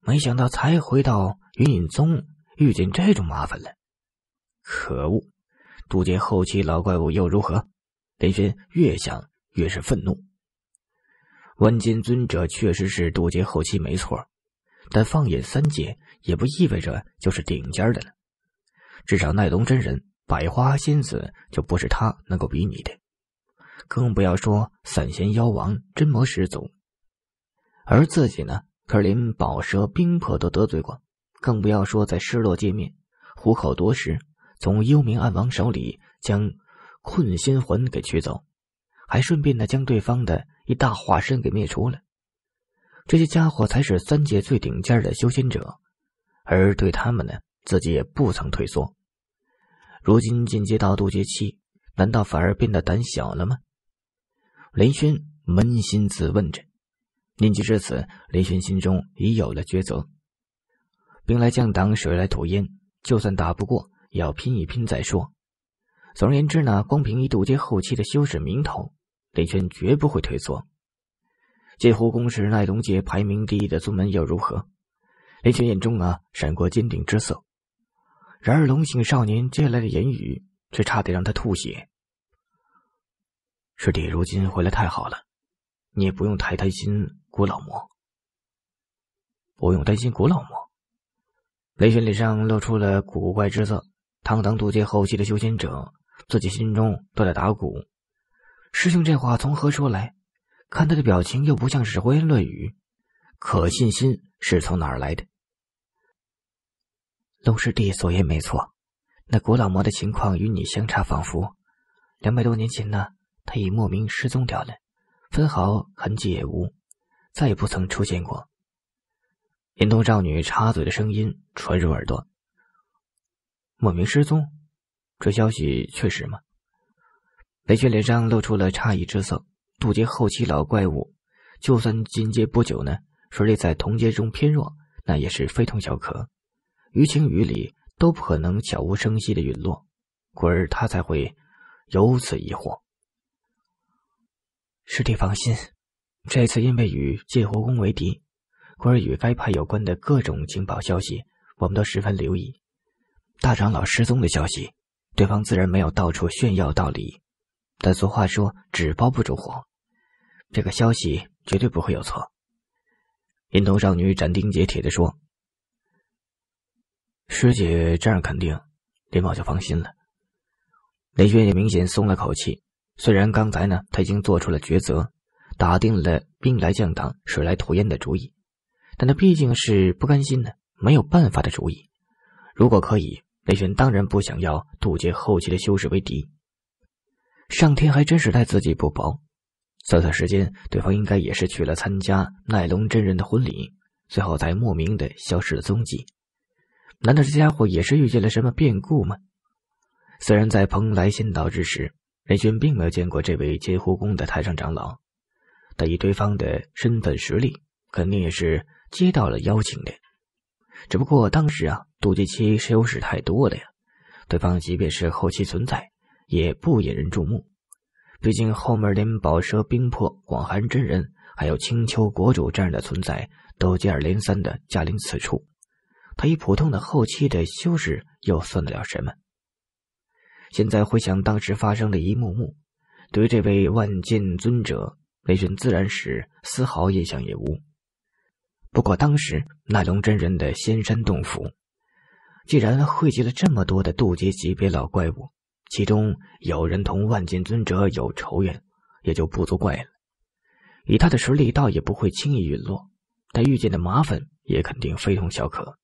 没想到才回到云隐宗，遇见这种麻烦了。可恶！渡劫后期老怪物又如何？林轩越想越是愤怒。万金尊者确实是渡劫后期没错，但放眼三界。也不意味着就是顶尖的呢。至少奈龙真人、百花仙子就不是他能够比拟的，更不要说散仙、妖王、真魔始祖。而自己呢，可是连宝蛇、冰魄都得罪过，更不要说在失落界面虎口夺食，从幽冥暗王手里将困仙魂给取走，还顺便呢将对方的一大化身给灭除了。这些家伙才是三界最顶尖的修仙者。而对他们呢，自己也不曾退缩。如今进阶到渡劫期，难道反而变得胆小了吗？林轩扪心自问着。念及至此，林轩心中已有了抉择。兵来将挡，水来土掩，就算打不过，也要拼一拼再说。总而言之呢，光凭一渡劫后期的修士名头，林轩绝不会退缩。这湖宫是奈东界排名第一的宗门，又如何？雷玄眼中啊闪过坚定之色，然而龙醒少年接下来的言语却差点让他吐血。师弟如今回来太好了，你也不用太担心古老魔，不用担心古老魔。雷玄脸上露出了古怪之色，堂堂渡劫后期的修仙者，自己心中都在打鼓。师兄这话从何说来？看他的表情，又不像是胡言乱语。可信心是从哪儿来的？龙师弟所言没错，那古老魔的情况与你相差仿佛。两百多年前呢，他已莫名失踪掉了，分毫痕迹也无，再也不曾出现过。银洞少女插嘴的声音传入耳朵：“莫名失踪，这消息确实吗？”雷玄脸上露出了诧异之色。渡劫后期老怪物，就算进阶不久呢？实力在同阶中偏弱，那也是非同小可，于情于理都不可能悄无声息的陨落，故而他才会有此疑惑。师弟放心，这次因为与界火宫为敌，故而与该派有关的各种情报消息，我们都十分留意。大长老失踪的消息，对方自然没有到处炫耀道理，但俗话说纸包不住火，这个消息绝对不会有错。银瞳少女斩钉截铁的说：“师姐这样肯定，林茂就放心了。雷玄也明显松了口气。虽然刚才呢，他已经做出了抉择，打定了兵来将挡，水来土掩的主意，但他毕竟是不甘心的，没有办法的主意。如果可以，雷玄当然不想要渡劫后期的修士为敌。上天还真是待自己不薄。”算算时间，对方应该也是去了参加奈龙真人的婚礼，最后才莫名的消失了踪迹。难道这家伙也是遇见了什么变故吗？虽然在蓬莱仙岛之时，雷军并没有见过这位千湖宫的太上长老，但以对方的身份实力，肯定也是接到了邀请的。只不过当时啊，渡劫期修士太多了呀，对方即便是后期存在，也不引人注目。毕竟后面连宝蛇冰魄、广寒真人，还有青丘国主这样的存在，都接二连三的驾临此处，他一普通的后期的修士又算得了什么？现在回想当时发生的一幕幕，对于这位万剑尊者雷军自然是丝毫印象也无。不过当时奈龙真人的仙山洞府，既然汇集了这么多的渡劫级别老怪物。其中有人同万剑尊者有仇怨，也就不足怪了。以他的实力，倒也不会轻易陨落。但遇见的麻烦也肯定非同小可，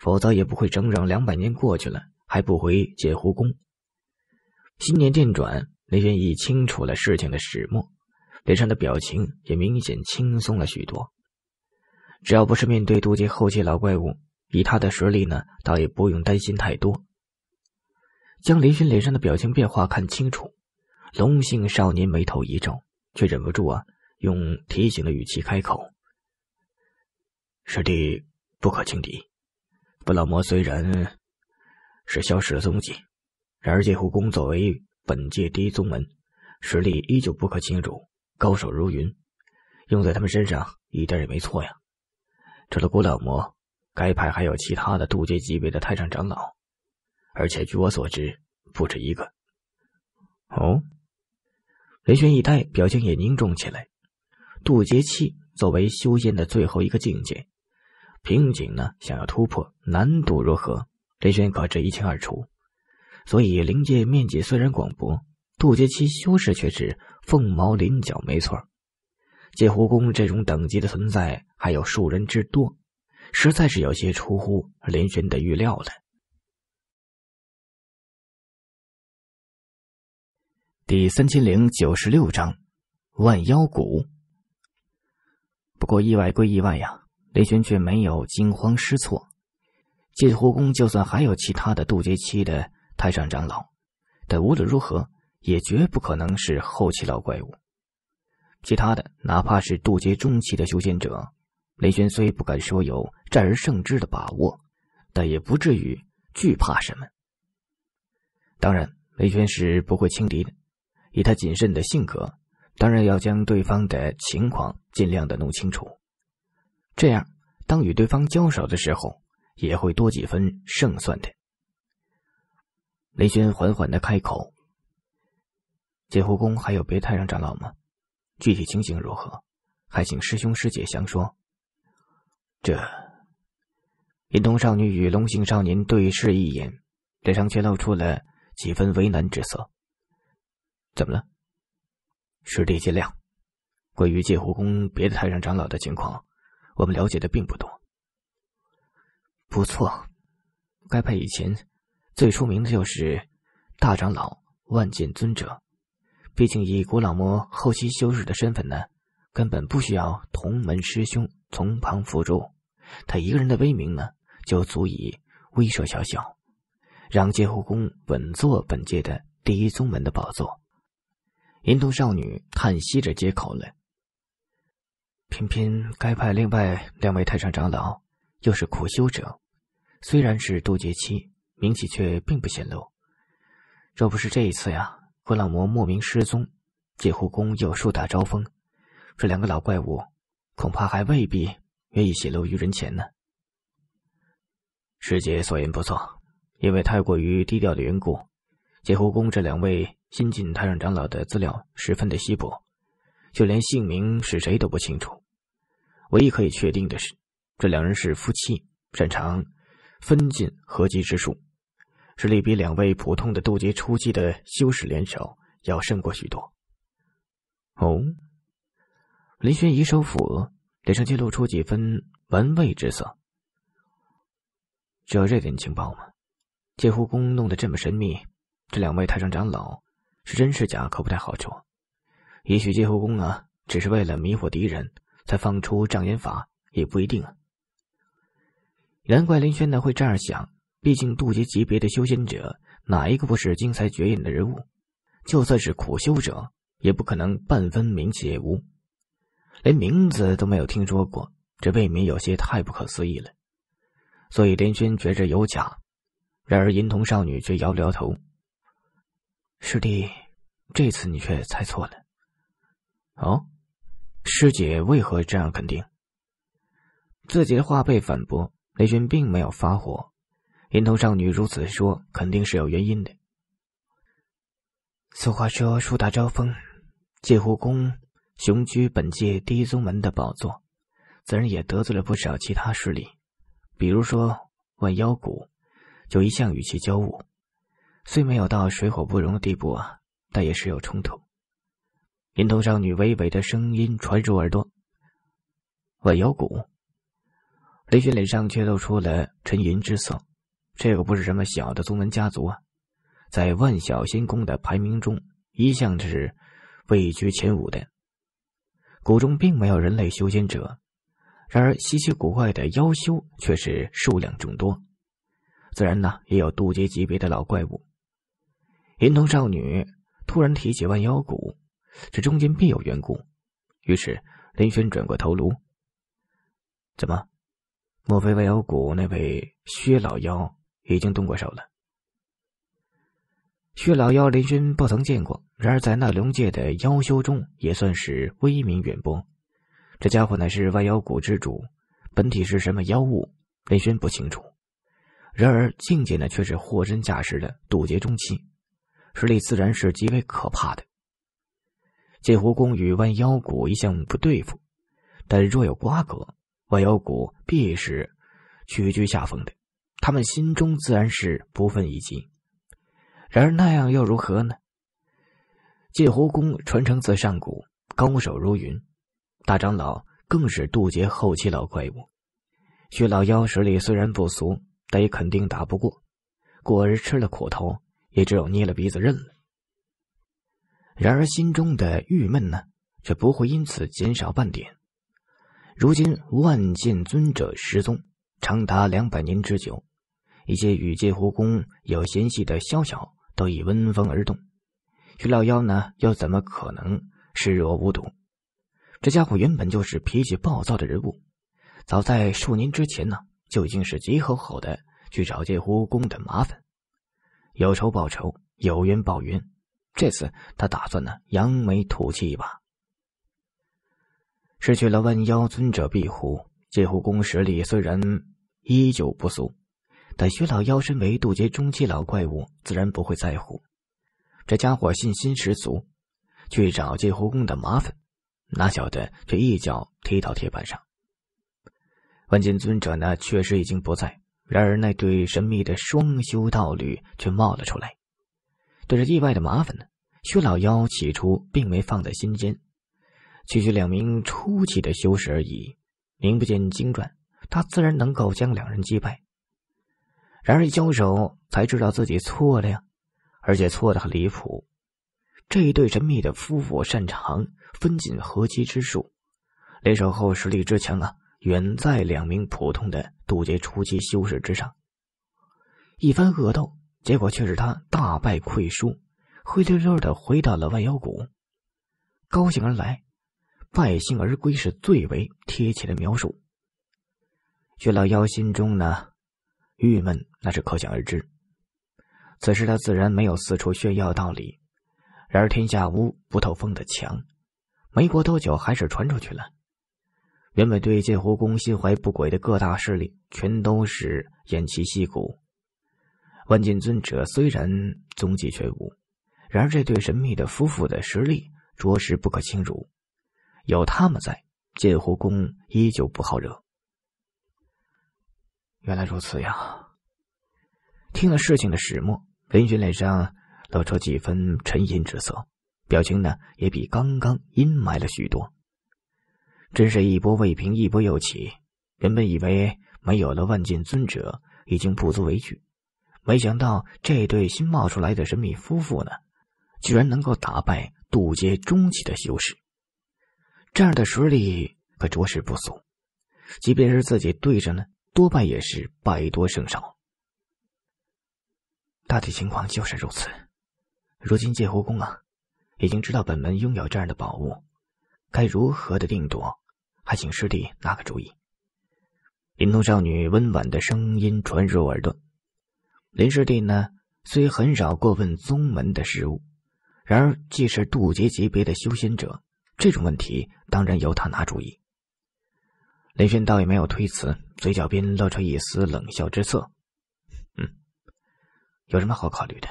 否则也不会整整两百年过去了还不回解狐宫。新年电转，雷轩已清楚了事情的始末，脸上的表情也明显轻松了许多。只要不是面对渡劫后期老怪物，以他的实力呢，倒也不用担心太多。将林轩脸上的表情变化看清楚，龙姓少年眉头一皱，却忍不住啊，用提醒的语气开口：“师弟不可轻敌。本老魔虽然是消失了踪迹，然而这湖宫作为本届第一宗门，实力依旧不可轻辱，高手如云，用在他们身上一点也没错呀。除了古老魔，该派还有其他的渡劫级别的太上长老。”而且据我所知，不止一个。哦，雷玄一呆，表情也凝重起来。渡劫期作为修仙的最后一个境界，瓶颈呢？想要突破，难度如何？雷玄可是一清二楚。所以灵界面积虽然广博，渡劫期修士却是凤毛麟角。没错，界湖宫这种等级的存在，还有数人之多，实在是有些出乎林玄的预料了。第三千零九十六章，万妖谷。不过意外归意外呀，雷轩却没有惊慌失措。剑湖宫就算还有其他的渡劫期的太上长老，但无论如何也绝不可能是后期老怪物。其他的，哪怕是渡劫中期的修仙者，雷轩虽不敢说有战而胜之的把握，但也不至于惧怕什么。当然，雷轩是不会轻敌的。以他谨慎的性格，当然要将对方的情况尽量的弄清楚。这样，当与对方交手的时候，也会多几分胜算的。雷轩缓缓的开口：“剑湖宫还有别太上长老吗？具体情形如何？还请师兄师姐详说。”这银童少女与龙姓少年对视一眼，脸上却露出了几分为难之色。怎么了，师弟见谅。关于界湖宫别的太上长老的情况，我们了解的并不多。不错，该派以前最出名的就是大长老万剑尊者。毕竟以古老魔后期修士的身份呢，根本不需要同门师兄从旁辅助，他一个人的威名呢，就足以威慑小小，让界湖宫稳坐本届的第一宗门的宝座。银童少女叹息着接口了：“偏偏该派另外两位太上长老又是苦修者，虽然是渡劫期，名气却并不显露。若不是这一次呀，格朗魔莫名失踪，解狐宫又树大招风，这两个老怪物恐怕还未必愿意显露于人前呢。”师姐所言不错，因为太过于低调的缘故，解狐宫这两位。新晋太上长老的资料十分的稀薄，就连姓名是谁都不清楚。唯一可以确定的是，这两人是夫妻，擅长分进合击之术，实力比两位普通的渡劫初期的修士联手要胜过许多。哦，林轩一手抚额，脸上尽露出几分玩味之色。只有这点情报吗？剑湖宫弄得这么神秘，这两位太上长老。是真是假，可不太好说。也许接后宫啊，只是为了迷惑敌人，才放出障眼法，也不一定啊。难怪林轩呢会这样想，毕竟渡劫级别的修仙者，哪一个不是精彩绝艳的人物？就算是苦修者，也不可能半分名气也无，连名字都没有听说过，这未免有些太不可思议了。所以林轩觉着有假，然而银瞳少女却摇了摇头。师弟，这次你却猜错了。哦，师姐为何这样肯定？自己的话被反驳，雷军并没有发火。银头少女如此说，肯定是有原因的。俗话说，树大招风。界湖宫雄居本届第一宗门的宝座，自然也得罪了不少其他势力，比如说万妖谷，就一向与其交恶。虽没有到水火不容的地步啊，但也时有冲突。银头少女娓娓的声音传入耳朵：“我有蛊。”雷雪脸上却露出了沉吟之色。这个不是什么小的宗门家族啊，在万小仙宫的排名中，一向是位居前五的。谷中并没有人类修仙者，然而稀奇古怪的妖修却是数量众多，自然呢，也有渡劫级别的老怪物。银童少女突然提起万妖谷，这中间必有缘故。于是林轩转过头颅。怎么？莫非万妖谷那位薛老妖已经动过手了？薛老妖林轩不曾见过，然而在那龙界的妖修中也算是威名远播。这家伙乃是万妖谷之主，本体是什么妖物，林轩不清楚。然而境界呢，却是货真价实的渡劫中期。实力自然是极为可怕的。借湖宫与万妖谷一向不对付，但若有瓜葛，万妖谷必是屈居下风的。他们心中自然是不忿已极。然而那样又如何呢？借湖宫传承自上古，高手如云，大长老更是渡劫后期老怪物。血老妖实力虽然不俗，但也肯定打不过，果是吃了苦头。也只有捏了鼻子认了。然而心中的郁闷呢，却不会因此减少半点。如今万剑尊者失踪长达两百年之久，一些与界湖宫有嫌隙的宵小都已闻风而动。徐老妖呢，又怎么可能视若无睹？这家伙原本就是脾气暴躁的人物，早在数年之前呢，就已经是急吼吼的去找界湖宫的麻烦。有仇报仇，有冤报冤。这次他打算呢扬眉吐气一把。失去了万妖尊者庇护，界护宫实力虽然依旧不俗，但薛老妖身为渡劫中期老怪物，自然不会在乎。这家伙信心十足，去找介护宫的麻烦，哪晓得却一脚踢到铁板上。万金尊者呢，确实已经不在。然而，那对神秘的双修道侣却冒了出来，这是意外的麻烦呢。薛老妖起初并没放在心间，区区两名初级的修士而已，名不见经传，他自然能够将两人击败。然而一交手，才知道自己错了呀，而且错的很离谱。这一对神秘的夫妇擅长分进合击之术，联手后实力之强啊！远在两名普通的渡劫初期修士之上，一番恶斗，结果却是他大败溃输，灰溜溜的回到了万妖谷。高兴而来，败兴而归，是最为贴切的描述。薛老妖心中呢，郁闷那是可想而知。此时他自然没有四处炫耀道理，然而天下无不透风的墙，没过多久还是传出去了。原本对剑湖宫心怀不轨的各大势力，全都是偃旗息鼓。万剑尊者虽然踪迹全无，然而这对神秘的夫妇的实力着实不可轻辱。有他们在，剑湖宫依旧不好惹。原来如此呀！听了事情的始末，林轩脸上露出几分沉吟之色，表情呢也比刚刚阴霾了许多。真是一波未平，一波又起。原本以为没有了万剑尊者，已经不足为惧，没想到这对新冒出来的神秘夫妇呢，居然能够打败渡劫中期的修士。这样的实力可着实不俗，即便是自己对上呢，多半也是败多胜少。大体情况就是如此。如今界湖宫啊，已经知道本门拥有这样的宝物，该如何的定夺？还请师弟拿个主意。银铜少女温婉的声音传入耳中。林师弟呢，虽很少过问宗门的事物，然而既是渡劫级别的修仙者，这种问题当然由他拿主意。林轩倒也没有推辞，嘴角边露出一丝冷笑之色。嗯，有什么好考虑的？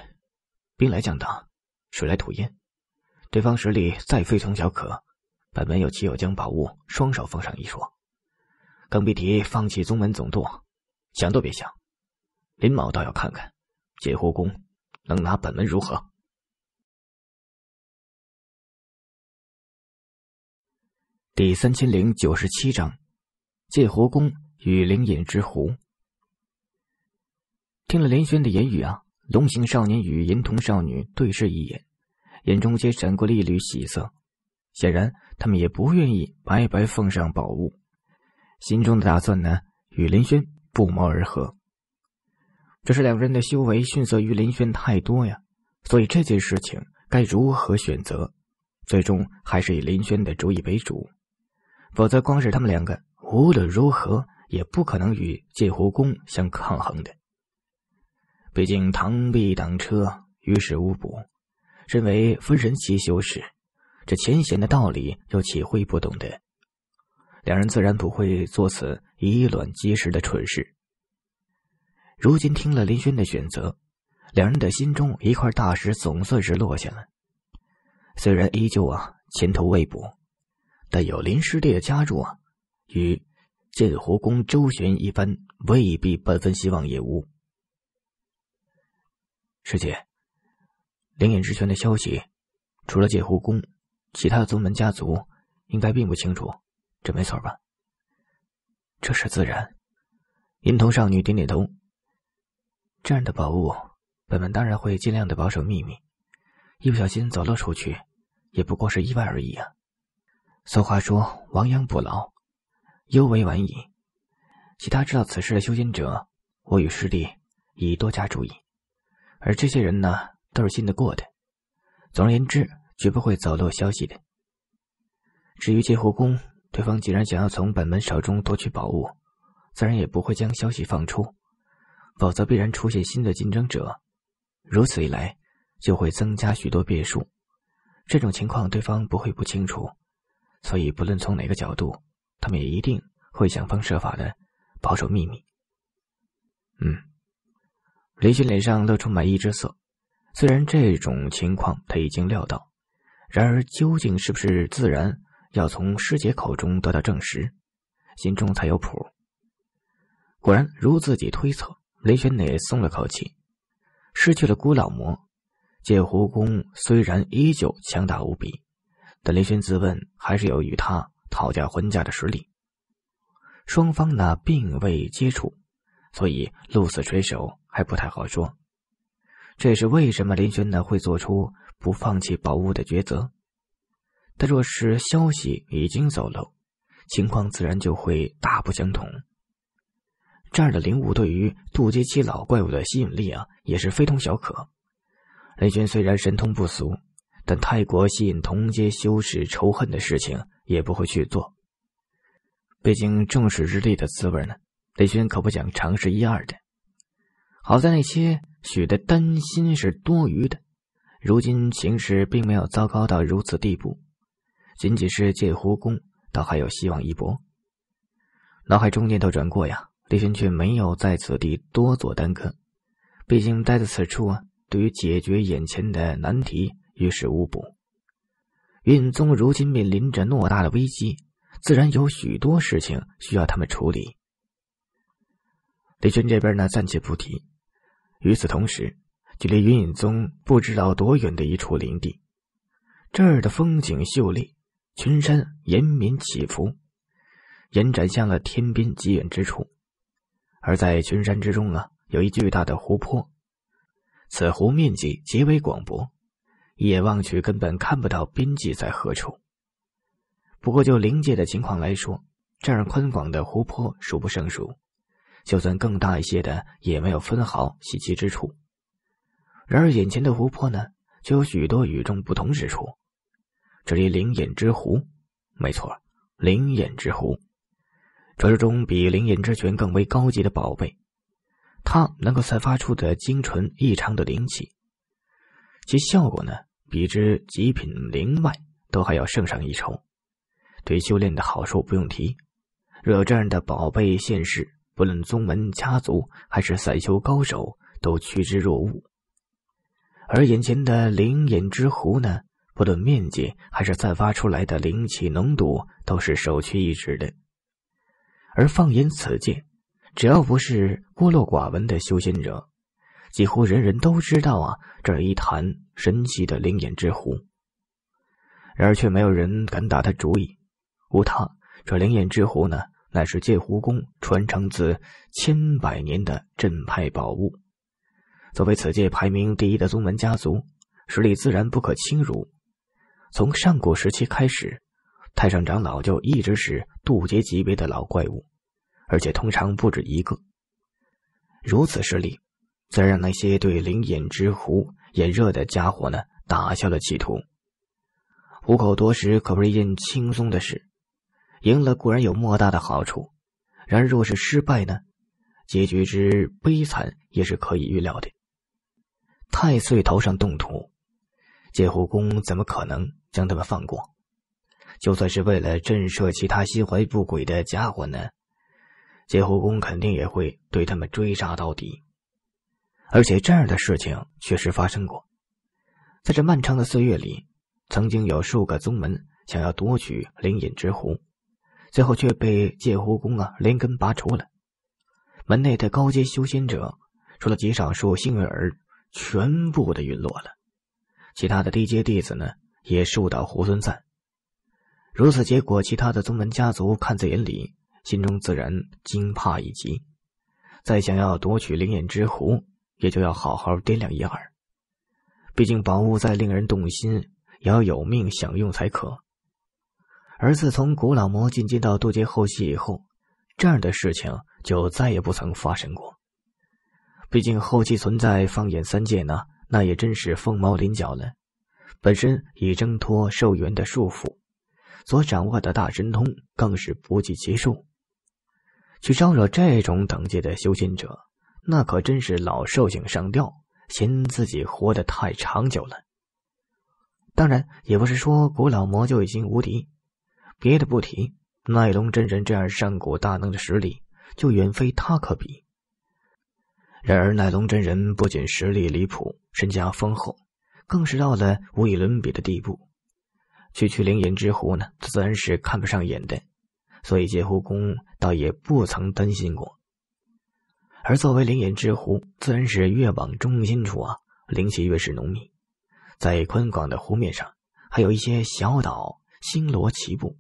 兵来将挡，水来土掩。对方实力再非同小可。本文有其友将宝物双手奉上一说，更别提放弃宗门总舵，想都别想。林某倒要看看，解湖宫能拿本门如何？第三千零九十七章：界湖宫与灵隐之湖。听了林轩的言语啊，龙形少年与银瞳少女对视一眼，眼中皆闪过了一缕喜色。显然，他们也不愿意白白奉上宝物，心中的打算呢，与林轩不谋而合。只是两个人的修为逊色于林轩太多呀，所以这件事情该如何选择，最终还是以林轩的主意为主。否则，光是他们两个，无论如何也不可能与界湖宫相抗衡的。毕竟螳臂挡车，于事无补。身为分神期修士。这浅显的道理又岂会不懂得？两人自然不会做此以卵击石的蠢事。如今听了林轩的选择，两人的心中一块大石总算是落下了。虽然依旧啊，前途未卜，但有林师弟的加入啊，与剑湖宫周旋一番，未必半分希望也无。师姐，灵眼之泉的消息，除了剑湖宫。其他的宗门家族应该并不清楚，这没错吧？这是自然。银童少女点点头。这样的宝物，本门当然会尽量的保守秘密，一不小心走漏出去，也不过是意外而已啊。俗话说“亡羊补牢，犹为晚矣”。其他知道此事的修仙者，我与师弟已多加注意，而这些人呢，都是信得过的。总而言之。绝不会走漏消息的。至于接护宫，对方既然想要从本门手中夺取宝物，自然也不会将消息放出，否则必然出现新的竞争者，如此一来就会增加许多变数。这种情况对方不会不清楚，所以不论从哪个角度，他们也一定会想方设法的保守秘密。嗯，雷旭脸上露出满意之色，虽然这种情况他已经料到。然而，究竟是不是自然，要从师姐口中得到证实，心中才有谱。果然如自己推测，雷玄内松了口气。失去了孤老魔，界湖宫虽然依旧强大无比，但雷玄自问还是有与他讨价还价的实力。双方呢并未接触，所以鹿死谁手还不太好说。这是为什么林轩呢会做出？不放弃宝物的抉择，但若是消息已经走漏，情况自然就会大不相同。这儿的灵物对于渡劫期老怪物的吸引力啊，也是非同小可。雷军虽然神通不俗，但太过吸引同阶修士仇恨的事情也不会去做。毕竟众矢之的滋味呢？雷军可不想尝试一二的。好在那些许的担心是多余的。如今形势并没有糟糕到如此地步，仅仅是借湖宫，倒还有希望一搏。脑海中念头转过呀，李轩却没有在此地多做耽搁，毕竟待在此处啊，对于解决眼前的难题于事无补。运宗如今面临着偌大的危机，自然有许多事情需要他们处理。李轩这边呢暂且不提，与此同时。距离云隐宗不知道多远的一处林地，这儿的风景秀丽，群山延绵起伏，延展向了天边极远之处。而在群山之中啊，有一巨大的湖泊，此湖面积极为广博，一眼望去根本看不到边际在何处。不过就灵界的情况来说，这样宽广的湖泊数不胜数，就算更大一些的，也没有分毫稀奇之处。然而，眼前的湖泊呢，就有许多与众不同之处。这里灵眼之湖，没错，灵眼之湖，传说中比灵眼之泉更为高级的宝贝，它能够散发出的精纯异常的灵气，其效果呢，比之极品灵脉都还要胜上一筹，对修炼的好处不用提。若有这样的宝贝现世，不论宗门、家族还是散修高手，都趋之若鹜。而眼前的灵眼之湖呢，不论面积还是散发出来的灵气浓度，都是首屈一指的。而放眼此界，只要不是孤陋寡闻的修仙者，几乎人人都知道啊，这一潭神奇的灵眼之湖。然而却没有人敢打他主意，无他，这灵眼之湖呢，乃是界湖宫传承自千百年的镇派宝物。作为此界排名第一的宗门家族，实力自然不可轻辱。从上古时期开始，太上长老就一直是渡劫级别的老怪物，而且通常不止一个。如此实力，自然让那些对灵眼之狐眼热的家伙呢打消了企图。虎口夺食可不是一件轻松的事，赢了固然有莫大的好处，然而若是失败呢，结局之悲惨也是可以预料的。太岁头上动土，界湖宫怎么可能将他们放过？就算是为了震慑其他心怀不轨的家伙呢？界湖宫肯定也会对他们追杀到底。而且这样的事情确实发生过，在这漫长的岁月里，曾经有数个宗门想要夺取灵隐之湖，最后却被界湖宫啊连根拔除了。门内的高阶修仙者，除了极少数幸运儿。全部的陨落了，其他的低阶弟子呢，也受到猢狲散。如此结果，其他的宗门家族看在眼里，心中自然惊怕一极。再想要夺取灵眼之湖，也就要好好掂量一二。毕竟宝物再令人动心，也要有命享用才可。而自从古老魔进阶到渡劫后期以后，这样的事情就再也不曾发生过。毕竟后期存在，放眼三界呢，那也真是凤毛麟角了。本身已挣脱寿元的束缚，所掌握的大神通更是不计其数。去招惹这种等级的修仙者，那可真是老寿星上吊，嫌自己活得太长久了。当然，也不是说古老魔就已经无敌，别的不提，奈龙真人这样上古大能的实力，就远非他可比。然而，奈龙真人不仅实力离谱，身家丰厚，更是到了无与伦比的地步。区区灵隐之湖呢，自然是看不上眼的，所以截胡宫倒也不曾担心过。而作为灵隐之湖，自然是越往中心处啊，灵气越是浓密。在宽广的湖面上，还有一些小岛星罗棋布。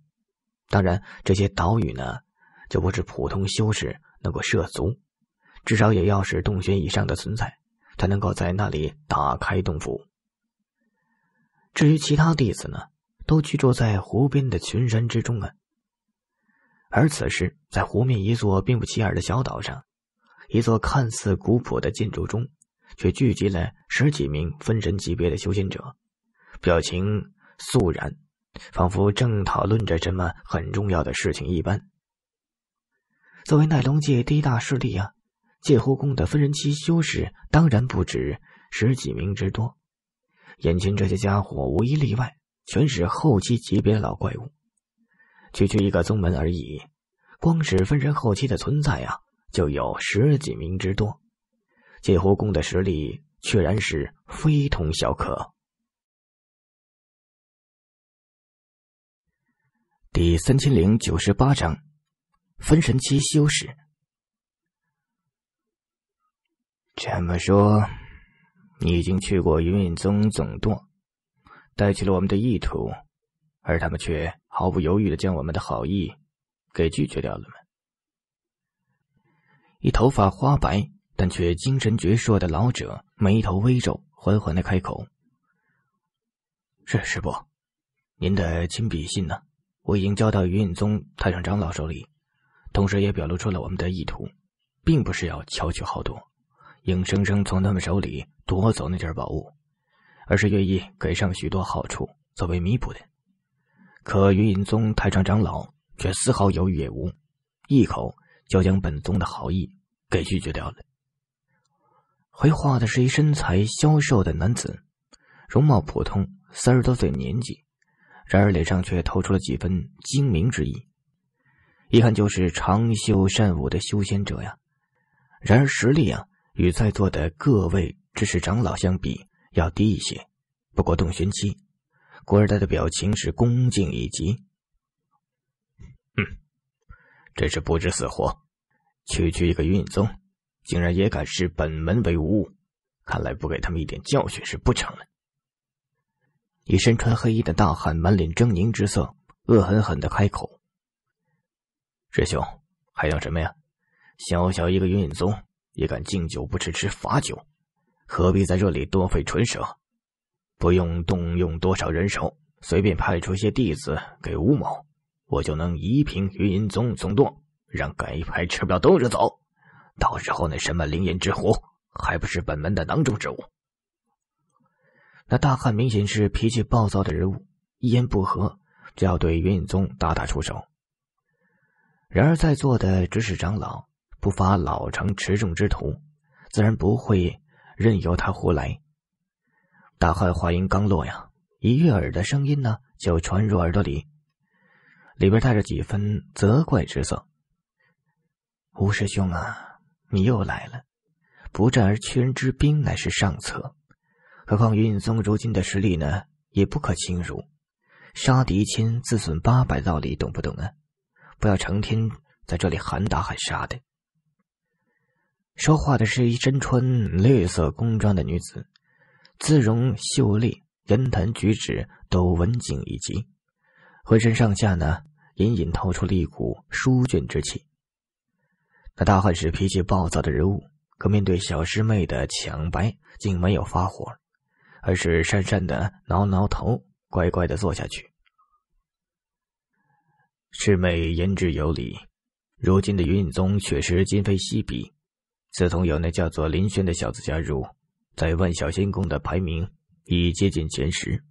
当然，这些岛屿呢，就不是普通修士能够涉足。至少也要是洞穴以上的存在，才能够在那里打开洞府。至于其他弟子呢，都居住在湖边的群山之中啊。而此时，在湖面一座并不起眼的小岛上，一座看似古朴的建筑中，却聚集了十几名分神级别的修仙者，表情肃然，仿佛正讨论着什么很重要的事情一般。作为奈龙界第一大势力啊。界狐宫的分神期修士当然不止十几名之多，眼前这些家伙无一例外，全是后期级别的老怪物。区区一个宗门而已，光是分神后期的存在啊，就有十几名之多。界狐宫的实力确然是非同小可。第三千零九十八章：分神期修士。这么说，你已经去过云隐宗总舵，带去了我们的意图，而他们却毫不犹豫的将我们的好意给拒绝掉了吗？一头发花白但却精神矍铄的老者眉头微皱，缓缓的开口：“是师伯，您的亲笔信呢？我已经交到云隐宗太上长老手里，同时也表露出了我们的意图，并不是要巧取豪夺。”硬生生从他们手里夺走那件宝物，而是愿意给上许多好处作为弥补的。可云隐宗太上长老却丝毫犹豫也无，一口就将本宗的好意给拒绝掉了。回话的是一身材消瘦的男子，容貌普通，三十多岁年纪，然而脸上却透出了几分精明之意，一看就是长袖善舞的修仙者呀。然而实力啊！与在座的各位知识长老相比要低一些，不过洞玄期，古二代的表情是恭敬以及，嗯，真是不知死活，区区一个云隐宗，竟然也敢视本门为无物，看来不给他们一点教训是不成了。一身穿黑衣的大汉满脸狰狞之色，恶狠狠地开口：“师兄，还要什么呀？小小一个云隐宗。”也敢敬酒不吃吃罚酒，何必在这里多费唇舌？不用动用多少人手，随便派出些弟子给吴某，我就能夷平云隐宗总舵，让改派吃不了兜着走。到时候那什么灵岩之虎，还不是本门的囊中之物？那大汉明显是脾气暴躁的人物，一言不合就要对云隐宗大打出手。然而在座的执事长老。不乏老成持重之徒，自然不会任由他胡来。大汉话音刚落呀，一悦耳的声音呢就传入耳朵里，里边带着几分责怪之色：“吴师兄啊，你又来了！不战而屈人之兵乃是上策，何况云隐宗如今的实力呢，也不可轻辱。杀敌千，自损八百道理，懂不懂啊？不要成天在这里喊打喊杀的。”说话的是一身穿绿色工装的女子，姿容秀丽，言谈举止都文静以及，浑身上下呢隐隐透出了一股书卷之气。那大汉是脾气暴躁的人物，可面对小师妹的抢白，竟没有发火，而是讪讪的挠挠头，乖乖的坐下去。师妹言之有理，如今的云隐宗确实今非昔比。自从有那叫做林轩的小子加入，在万小仙宫的排名已接近前十。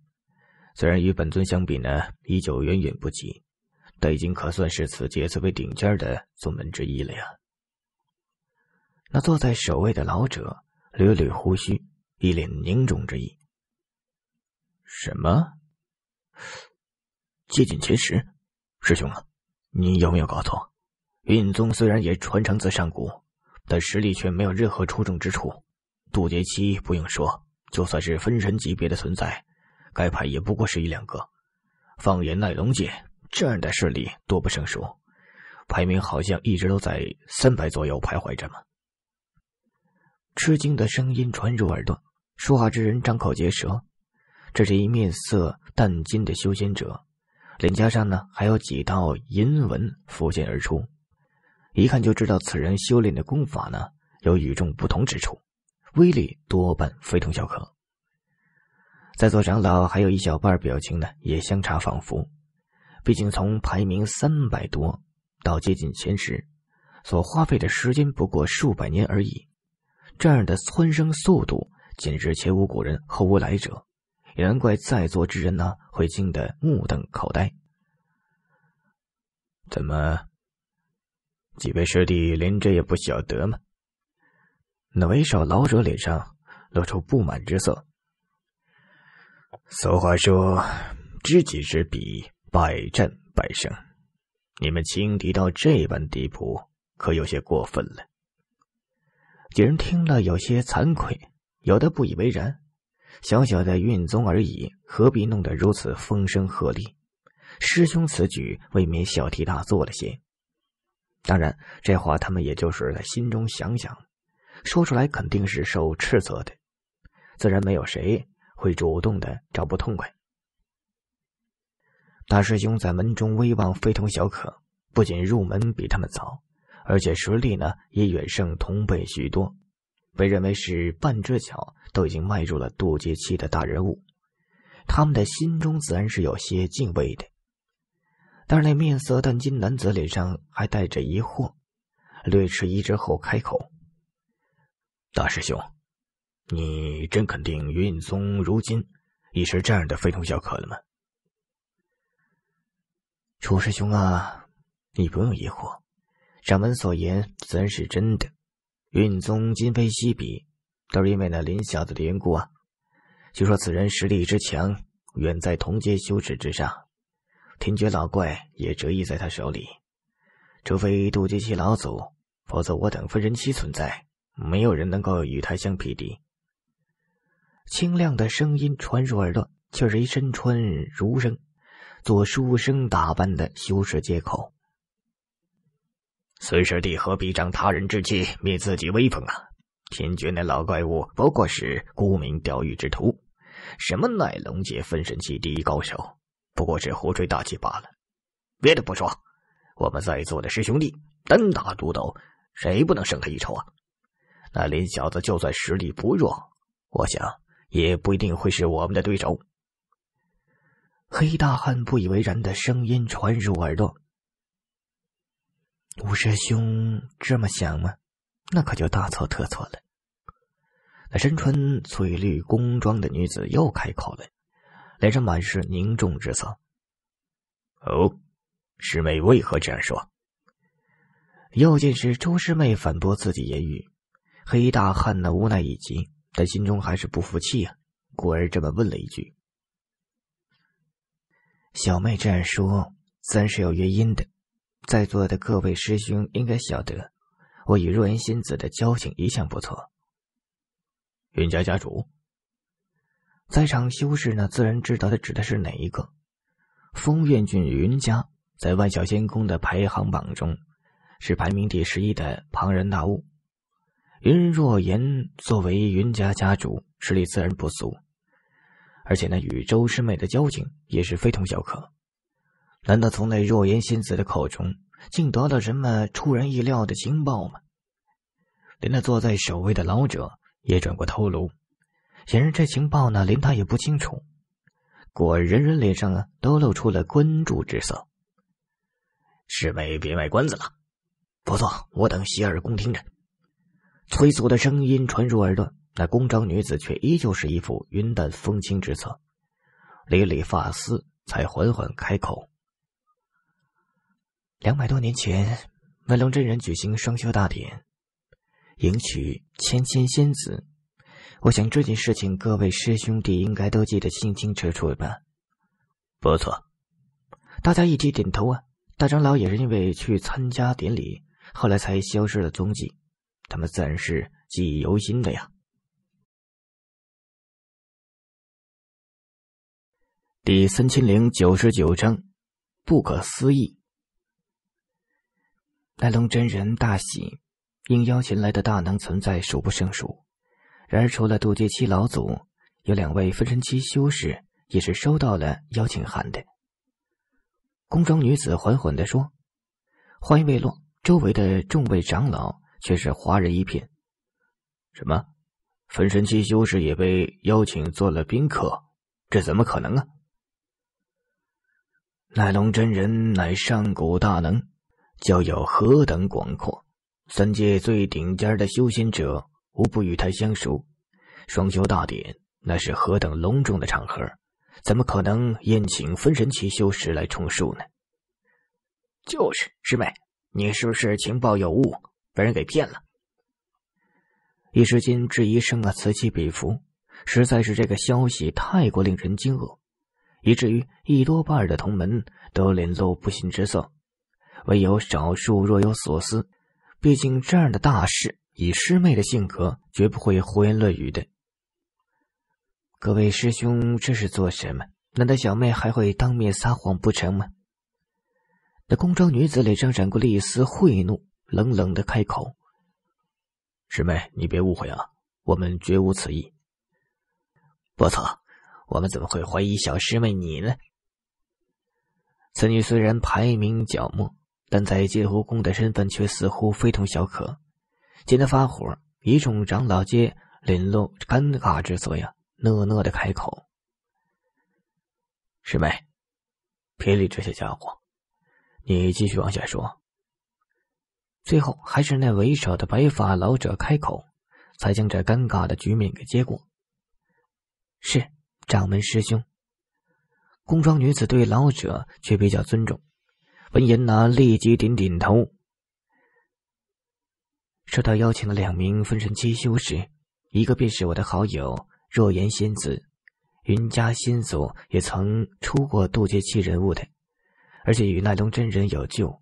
虽然与本尊相比呢，依旧远远不及，但已经可算是此界最为顶尖的宗门之一了呀。那坐在首位的老者捋捋胡须，一脸凝重之意：“什么？接近前十？师兄啊，你有没有搞错？云宗虽然也传承自上古……”但实力却没有任何出众之处，渡劫期不用说，就算是分神级别的存在，该派也不过是一两个。放眼奈龙界，这样的势力多不胜数，排名好像一直都在三百左右徘徊着嘛。吃惊的声音传入耳中，说话之人张口结舌。这是一面色淡金的修仙者，脸颊上呢还有几道银纹浮现而出。一看就知道此人修炼的功法呢，有与众不同之处，威力多半非同小可。在座长老还有一小半表情呢，也相差仿佛。毕竟从排名三百多到接近前十，所花费的时间不过数百年而已，这样的蹿升速度简直前无古人后无来者，也难怪在座之人呢会惊得目瞪口呆。怎么？几位师弟连这也不晓得吗？那为首老者脸上露出不满之色。俗话说：“知己知彼，百战百胜。”你们轻敌到这般地步，可有些过分了。几人听了，有些惭愧，有的不以为然：“小小的运宗而已，何必弄得如此风声鹤唳？师兄此举未免小题大做了些。”当然，这话他们也就是在心中想想，说出来肯定是受斥责的，自然没有谁会主动的找不痛快。大师兄在门中威望非同小可，不仅入门比他们早，而且实力呢也远胜同辈许多，被认为是半只脚都已经迈入了渡劫期的大人物，他们的心中自然是有些敬畏的。但是那面色淡金男子脸上还带着疑惑，略迟疑之后开口：“大师兄，你真肯定云松宗如今已是这样的非同小可了吗？”楚师兄啊，你不用疑惑，掌门所言自然是真的。云宗今非昔比，都是因为那林小子的缘故啊。据说此人实力之强，远在同阶修士之上。天绝老怪也折翼在他手里，除非渡劫期老祖，否则我等分神期存在，没有人能够与他相匹敌。清亮的声音传入耳朵，却是一身穿儒生、做书生打扮的修士接口：“孙师弟何必长他人之气，灭自己威风啊！天绝那老怪物不过是沽名钓誉之徒，什么乃龙界分神期第一高手？”不过是胡吹大气罢了。别的不说，我们在座的师兄弟单打独斗，谁不能胜他一筹啊？那林小子就算实力不弱，我想也不一定会是我们的对手。黑大汉不以为然的声音传入耳朵：“五师兄这么想吗？那可就大错特错了。”那身穿翠绿工装的女子又开口了。脸上满是凝重之色。哦，师妹为何这样说？又见是周师妹反驳自己言语，黑衣大汉呢无奈以及，但心中还是不服气啊，故而这么问了一句：“小妹这样说，自然是有原因的。在座的各位师兄应该晓得，我与若言仙子的交情一向不错。”云家家主。在场修士呢，自然知道他指的是哪一个。风月郡云家在万象仙宫的排行榜中是排名第十一的庞然大物。云若言作为云家家主，实力自然不俗，而且呢，与周师妹的交情也是非同小可。难道从那若言仙子的口中竟得到什么出人意料的情报吗？连那坐在首位的老者也转过头颅。显然，这情报呢，连他也不清楚。果，人人脸上啊，都露出了关注之色。师妹，别卖关子了。不错，我等洗耳恭听着。催促的声音传入耳中，那宫章女子却依旧是一副云淡风轻之色，理理发丝，才缓缓开口：“两百多年前，文龙真人举行双修大典，迎娶芊芊仙子。”我想这件事情各位师兄弟应该都记得清清楚楚吧？不错，大家一起点头啊！大长老也是因为去参加典礼，后来才消失了踪迹，他们自然是记忆犹新的呀。第三千零九十九章：不可思议。来龙真人大喜，应邀前来的大能存在数不胜数。然而，除了渡劫期老祖，有两位分身期修士也是收到了邀请函的。宫中女子缓缓地说，话音未落，周围的众位长老却是哗然一片：“什么？分身期修士也被邀请做了宾客？这怎么可能啊？”乃龙真人乃上古大能，交友何等广阔，三界最顶尖的修仙者。无不与他相熟，双修大典那是何等隆重的场合，怎么可能宴请分神期修士来充数呢？就是师妹，你是不是情报有误，被人给骗了？一时间质疑声啊此起彼伏，实在是这个消息太过令人惊愕，以至于一多半的同门都脸露不信之色，唯有少数若有所思。毕竟这样的大事。以师妹的性格，绝不会胡言乱语的。各位师兄，这是做什么？难道小妹还会当面撒谎不成吗？那宫装女子脸上闪过了一丝恚怒，冷冷的开口：“师妹，你别误会啊，我们绝无此意。”不错，我们怎么会怀疑小师妹你呢？此女虽然排名较末，但在剑湖宫的身份却似乎非同小可。见他发火，一众长老皆脸露尴尬之色呀，讷讷的开口：“师妹，别理这些家伙，你继续往下说。”最后还是那为首的白发老者开口，才将这尴尬的局面给接过。是掌门师兄。工装女子对老者却比较尊重，闻言呢，立即点点头。受到邀请的两名分身机修士，一个便是我的好友若言仙子，云家仙祖也曾出过渡劫期人物的，而且与那龙真人有旧。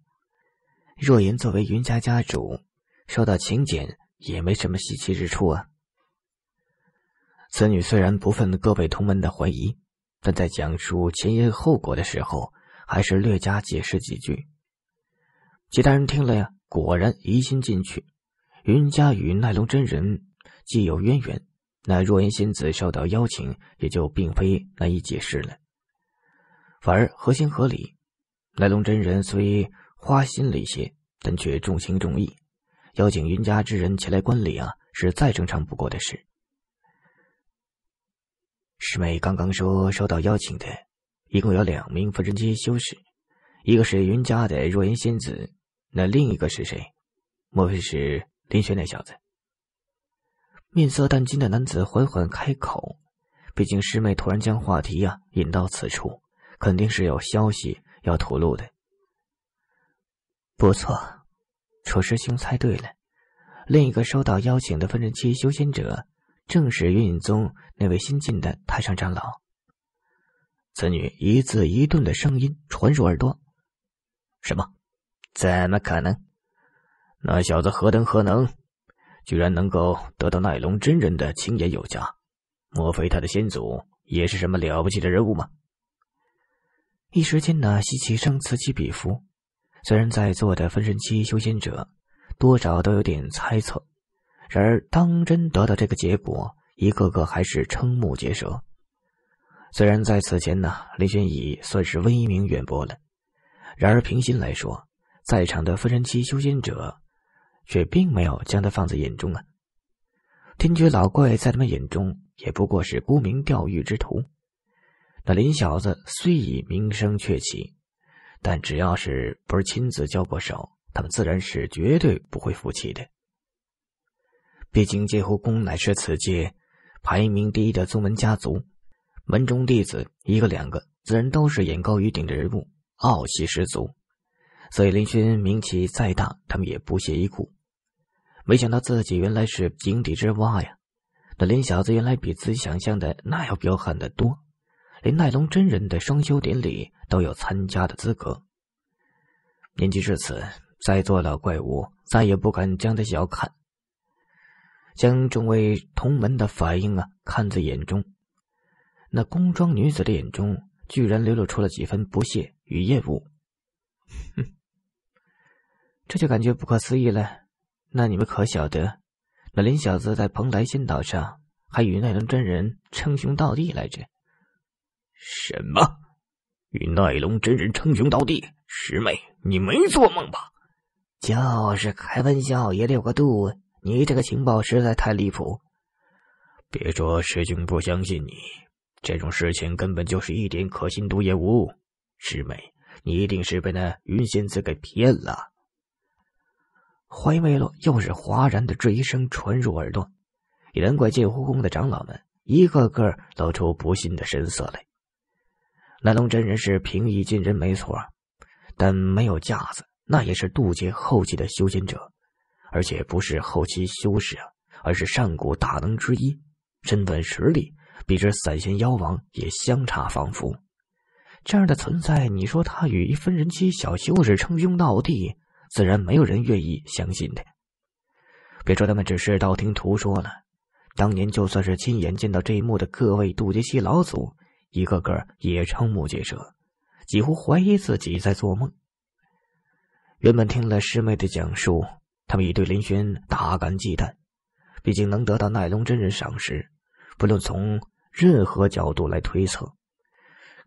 若言作为云家家主，收到请柬也没什么稀奇之处啊。此女虽然不忿各位同门的怀疑，但在讲述前因后果的时候，还是略加解释几句。其他人听了呀，果然疑心进去。云家与奈龙真人既有渊源，那若烟仙子受到邀请，也就并非难以解释了，反而合情合理。奈龙真人虽花心了一些，但却重情重义，邀请云家之人前来观礼啊，是再正常不过的事。师妹刚刚说，收到邀请的，一共有两名分身阶修士，一个是云家的若烟仙子，那另一个是谁？莫非是？林轩那小子，面色淡金的男子缓缓开口：“毕竟师妹突然将话题啊引到此处，肯定是有消息要吐露的。”不错，楚师兄猜对了。另一个收到邀请的分神期修仙者，正是云隐宗那位新晋的太上长老。此女一字一顿的声音传入耳朵：“什么？怎么可能？”那小子何等何能，居然能够得到奈龙真人的青眼有加，莫非他的先祖也是什么了不起的人物吗？一时间呢，稀气声此起彼伏。虽然在座的分身期修仙者多少都有点猜测，然而当真得到这个结果，一个个还是瞠目结舌。虽然在此前呢，林轩已算是威名远播了，然而平心来说，在场的分身期修仙者。却并没有将他放在眼中啊！听觉老怪在他们眼中也不过是沽名钓誉之徒。那林小子虽已名声鹊起，但只要是不是亲自交过手，他们自然是绝对不会服气的。毕竟剑湖宫乃是此界排名第一的宗门家族，门中弟子一个两个自然都是眼高于顶的人物，傲气十足。所以林轩名气再大，他们也不屑一顾。没想到自己原来是井底之蛙呀！那林小子原来比自己想象的那要彪悍的多，连奈龙真人的双修典礼都有参加的资格。年纪至此，在座老怪物再也不敢将他小看，将众位同门的反应啊看在眼中。那宫装女子的眼中，居然流露出了几分不屑与厌恶。哼，这就感觉不可思议了。那你们可晓得，那林小子在蓬莱仙岛上还与奈龙真人称兄道弟来着？什么？与奈龙真人称兄道弟？师妹，你没做梦吧？就是开玩笑也得有个度，你这个情报实在太离谱。别说师兄不相信你，这种事情根本就是一点可信度也无。师妹，你一定是被那云仙子给骗了。话音未落，又是哗然的追声传入耳朵，也难怪剑湖宫的长老们一个个露出不信的神色来。南龙真人是平易近人没错，但没有架子，那也是渡劫后期的修仙者，而且不是后期修士啊，而是上古大能之一，身段实力比之散仙妖王也相差仿佛。这样的存在，你说他与一分人期小修士称兄道弟？自然没有人愿意相信的。别说他们只是道听途说了，当年就算是亲眼见到这一幕的各位渡劫期老祖，一个个也瞠目结舌，几乎怀疑自己在做梦。原本听了师妹的讲述，他们已对林轩大感忌惮。毕竟能得到奈龙真人赏识，不论从任何角度来推测，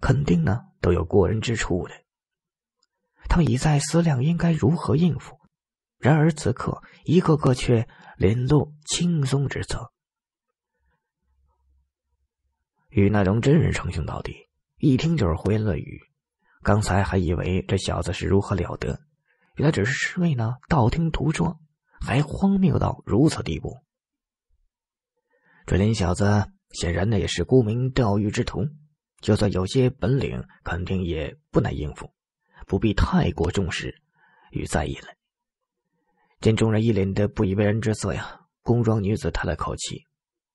肯定呢都有过人之处的。他已在思量应该如何应付，然而此刻一个个却脸露轻松之色。与那龙真人称兄道弟，一听就是胡言乱语。刚才还以为这小子是如何了得，原来只是师妹呢道听途说，还荒谬到如此地步。这林小子显然呢也是沽名钓誉之徒，就算有些本领，肯定也不难应付。不必太过重视与在意了。见众人一脸的不以为然之色呀，工装女子叹了口气，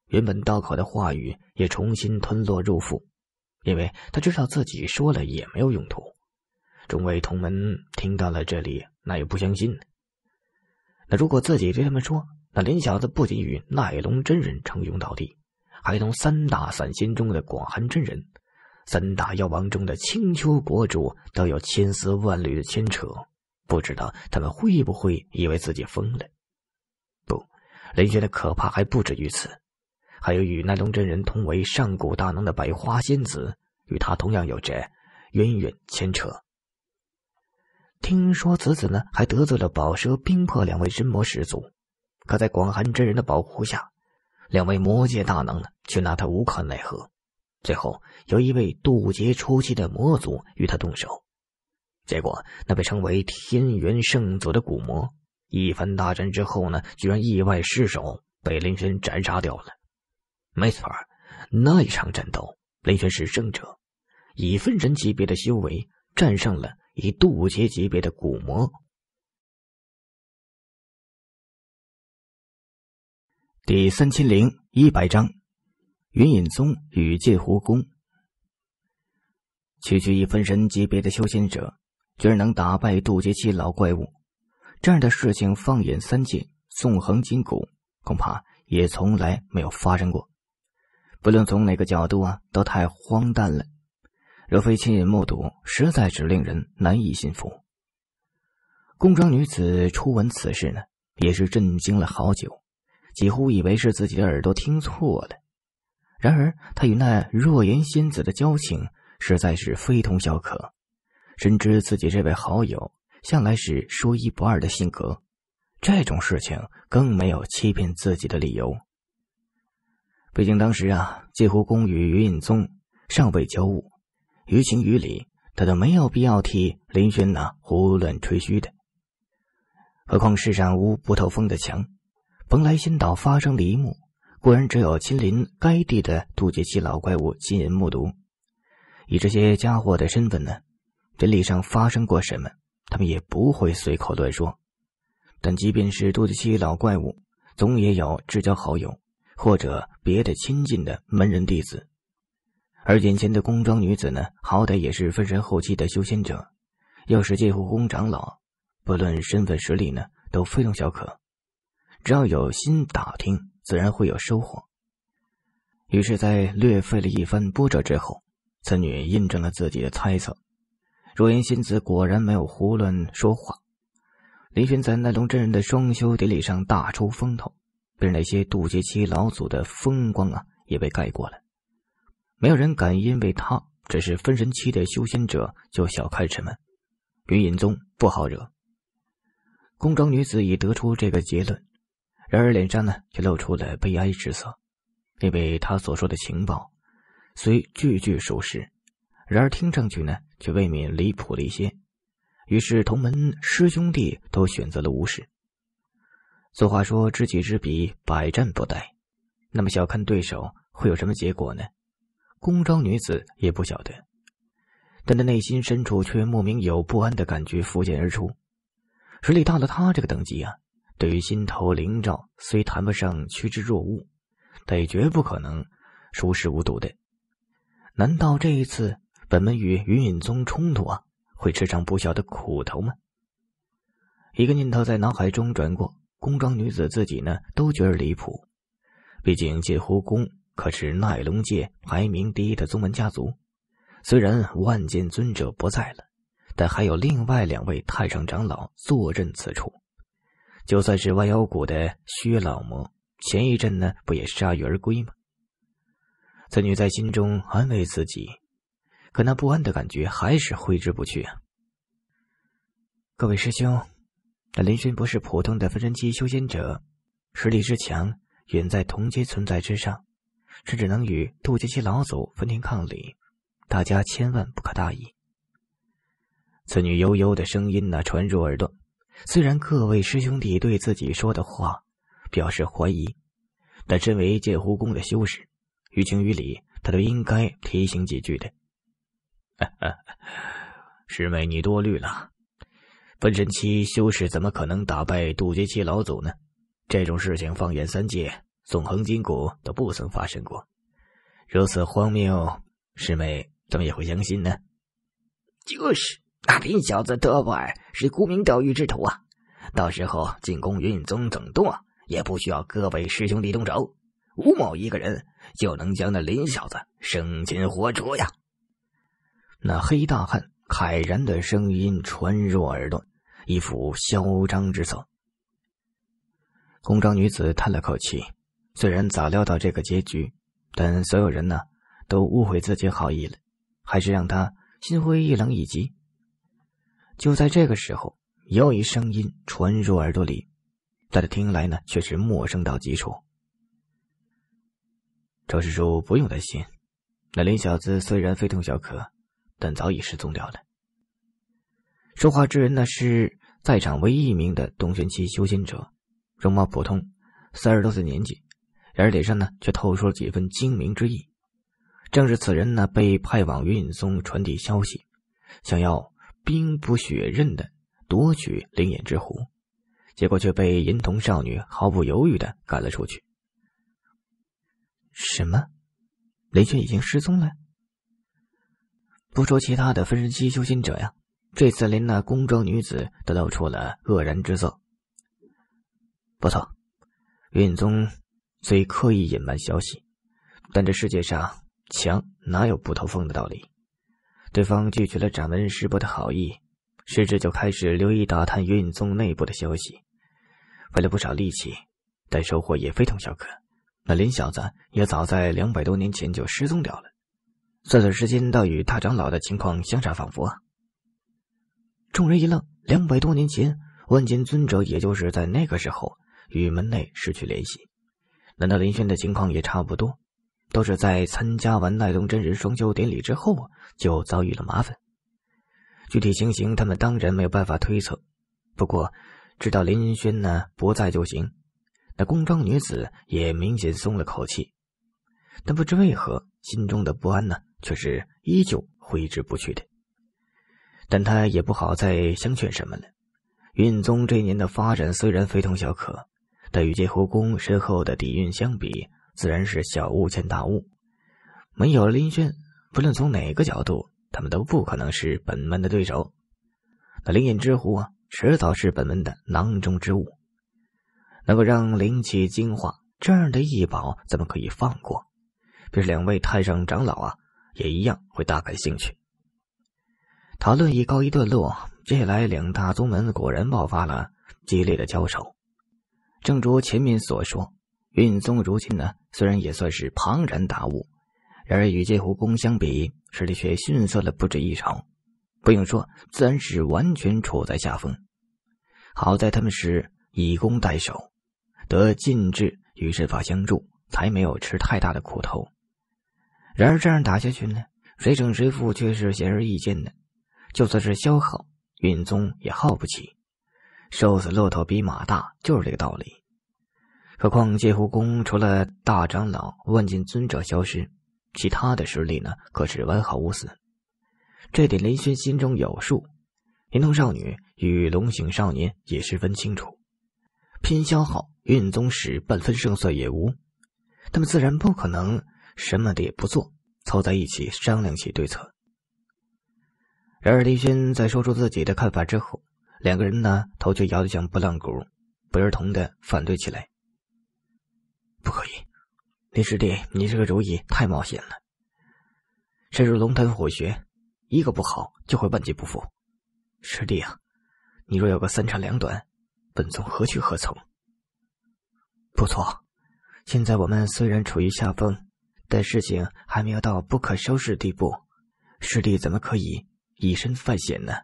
原本道口的话语也重新吞落入腹，因为她知道自己说了也没有用途。众位同门听到了这里，那也不相信。那如果自己对他们说，那林小子不仅与奈龙真人称兄道弟，还同三大散仙中的广寒真人。三大妖王中的青丘国主都有千丝万缕的牵扯，不知道他们会不会以为自己疯了？不，林轩的可怕还不止于此，还有与奈龙真人同为上古大能的百花仙子，与他同样有着渊远牵扯。听说此子呢，还得罪了宝蛇冰魄两位真魔始祖，可在广寒真人的保护下，两位魔界大能呢，却拿他无可奈何。最后，有一位渡劫初期的魔族与他动手，结果那被称为天元圣祖的古魔，一番大战之后呢，居然意外失手被林轩斩杀掉了。没错那一场战斗，林轩是胜者，以分神级别的修为战胜了以渡劫级别的古魔。第三千零一百章。云隐宗与界湖宫，区区一分神级别的修仙者，居然能打败渡劫期老怪物，这样的事情，放眼三界，纵横筋骨，恐怕也从来没有发生过。不论从哪个角度啊，都太荒诞了。若非亲眼目睹，实在是令人难以信服。宫中女子初闻此事呢，也是震惊了好久，几乎以为是自己的耳朵听错了。然而，他与那若言仙子的交情实在是非同小可，深知自己这位好友向来是说一不二的性格，这种事情更没有欺骗自己的理由。毕竟当时啊，几乎宫羽云宗尚未交恶，于情于理，他都没有必要替林轩呢胡乱吹嘘的。何况世上无不透风的墙，蓬莱仙岛发生的一幕。果然只有亲临该地的渡劫期老怪物亲眼目睹，以这些家伙的身份呢，这里上发生过什么，他们也不会随口乱说。但即便是渡劫期老怪物，总也有至交好友或者别的亲近的门人弟子。而眼前的宫装女子呢，好歹也是分神后期的修仙者，又是界护宫长老，不论身份实力呢，都非同小可。只要有心打听。自然会有收获。于是，在略费了一番波折之后，此女印证了自己的猜测：若烟仙子果然没有胡乱说话。林轩在奈龙真人的双修典礼上大出风头，被那些渡劫期老祖的风光啊，也被盖过了。没有人敢因为他只是分神期的修仙者就小看城们。云隐宗不好惹。宫中女子已得出这个结论。然而脸上呢却露出了悲哀之色，因为他所说的情报虽句句属实，然而听上去呢却未免离谱了一些。于是同门师兄弟都选择了无视。俗话说“知己知彼，百战不殆”，那么小看对手会有什么结果呢？宫昭女子也不晓得，但她内心深处却莫名有不安的感觉浮现而出。实力到了她这个等级啊！对于心头灵照，虽谈不上趋之若鹜，但也绝不可能熟视无睹的。难道这一次本门与云隐宗冲突啊，会吃上不小的苦头吗？一个念头在脑海中转过，宫装女子自己呢都觉得离谱。毕竟介湖宫可是奈龙界排名第一的宗门家族，虽然万剑尊者不在了，但还有另外两位太上长老坐镇此处。就算是万妖谷的薛老魔，前一阵呢不也铩羽而归吗？此女在心中安慰自己，可那不安的感觉还是挥之不去啊。各位师兄，那林轩不是普通的分身期修仙者，实力之强远在同阶存在之上，甚至能与渡劫期老祖分庭抗礼，大家千万不可大意。此女悠悠的声音呢传入耳朵。虽然各位师兄弟对自己说的话表示怀疑，但身为剑湖宫的修士，于情于理，他都应该提醒几句的。师妹，你多虑了，分神期修士怎么可能打败渡劫期老祖呢？这种事情，放眼三界，纵横筋骨都不曾发生过，如此荒谬，师妹怎么也会相信呢？就是。那林小子多尔是沽名钓誉之徒啊！到时候进攻云宗总舵，也不需要各位师兄弟动手，吴某一个人就能将那林小子生擒活捉呀！那黑大汉慨然的声音传入耳朵，一副嚣张之色。红妆女子叹了口气，虽然早料到这个结局，但所有人呢都误会自己好意了，还是让他心灰意冷一级。就在这个时候，又一声音传入耳朵里，但是听来呢，却是陌生到极处。周师叔不用担心，那林小子虽然非同小可，但早已失踪掉了。说话之人呢，是在场唯一一名的洞玄期修仙者，容貌普通，三十多岁年纪，然而脸上呢，却透出了几分精明之意。正是此人呢，被派往云隐宗传递消息，想要。兵不血刃的夺取灵眼之湖，结果却被银童少女毫不犹豫的赶了出去。什么？雷军已经失踪了？不说其他的分身期修仙者呀，这次连那宫装女子都露出了愕然之色。不错，云隐宗虽刻意隐瞒消息，但这世界上强哪有不透风的道理？对方拒绝了掌门师伯的好意，师侄就开始留意打探云宗内部的消息，费了不少力气，但收获也非同小可。那林小子也早在两百多年前就失踪掉了，算算时间，倒与大长老的情况相差仿佛。众人一愣：两百多年前，万剑尊者也就是在那个时候与门内失去联系，难道林轩的情况也差不多？都是在参加完奈东真人双修典礼之后，就遭遇了麻烦。具体情形，他们当然没有办法推测。不过，知道林云轩呢不在就行。那宫装女子也明显松了口气，但不知为何，心中的不安呢却是依旧挥之不去的。但他也不好再相劝什么了。云宗这一年的发展虽然非同小可，但与这湖宫身后的底蕴相比，自然是小巫见大巫。没有了林轩，不论从哪个角度，他们都不可能是本门的对手。那灵隐之湖啊，迟早是本门的囊中之物。能够让灵气精化，这样的异宝怎么可以放过？便是两位太上长老啊，也一样会大感兴趣。讨论一告一段落，接下来两大宗门果然爆发了激烈的交手。正如前面所说。运宗如今呢，虽然也算是庞然大物，然而与这湖宫相比，实力却逊色了不止一筹。不用说，自然是完全处在下风。好在他们是以攻代守，得禁制与身法相助，才没有吃太大的苦头。然而这样打下去呢，谁胜谁负却是显而易见的。就算是消耗，运宗也耗不起。瘦死骆驼比马大，就是这个道理。何况界护宫除了大长老万金尊者消失，其他的实力呢可是完好无损。这点林轩心中有数，银铜少女与龙醒少年也十分清楚。拼消耗、运宗使半分胜算也无，他们自然不可能什么的也不做，凑在一起商量起对策。然而林轩在说出自己的看法之后，两个人呢头就摇得像拨浪鼓，不而同的反对起来。不可以，林师弟，你这个主意太冒险了。这是龙潭虎穴，一个不好就会万劫不复。师弟啊，你若有个三长两短，本宗何去何从？不错，现在我们虽然处于下风，但事情还没有到不可收拾地步。师弟怎么可以以身犯险呢？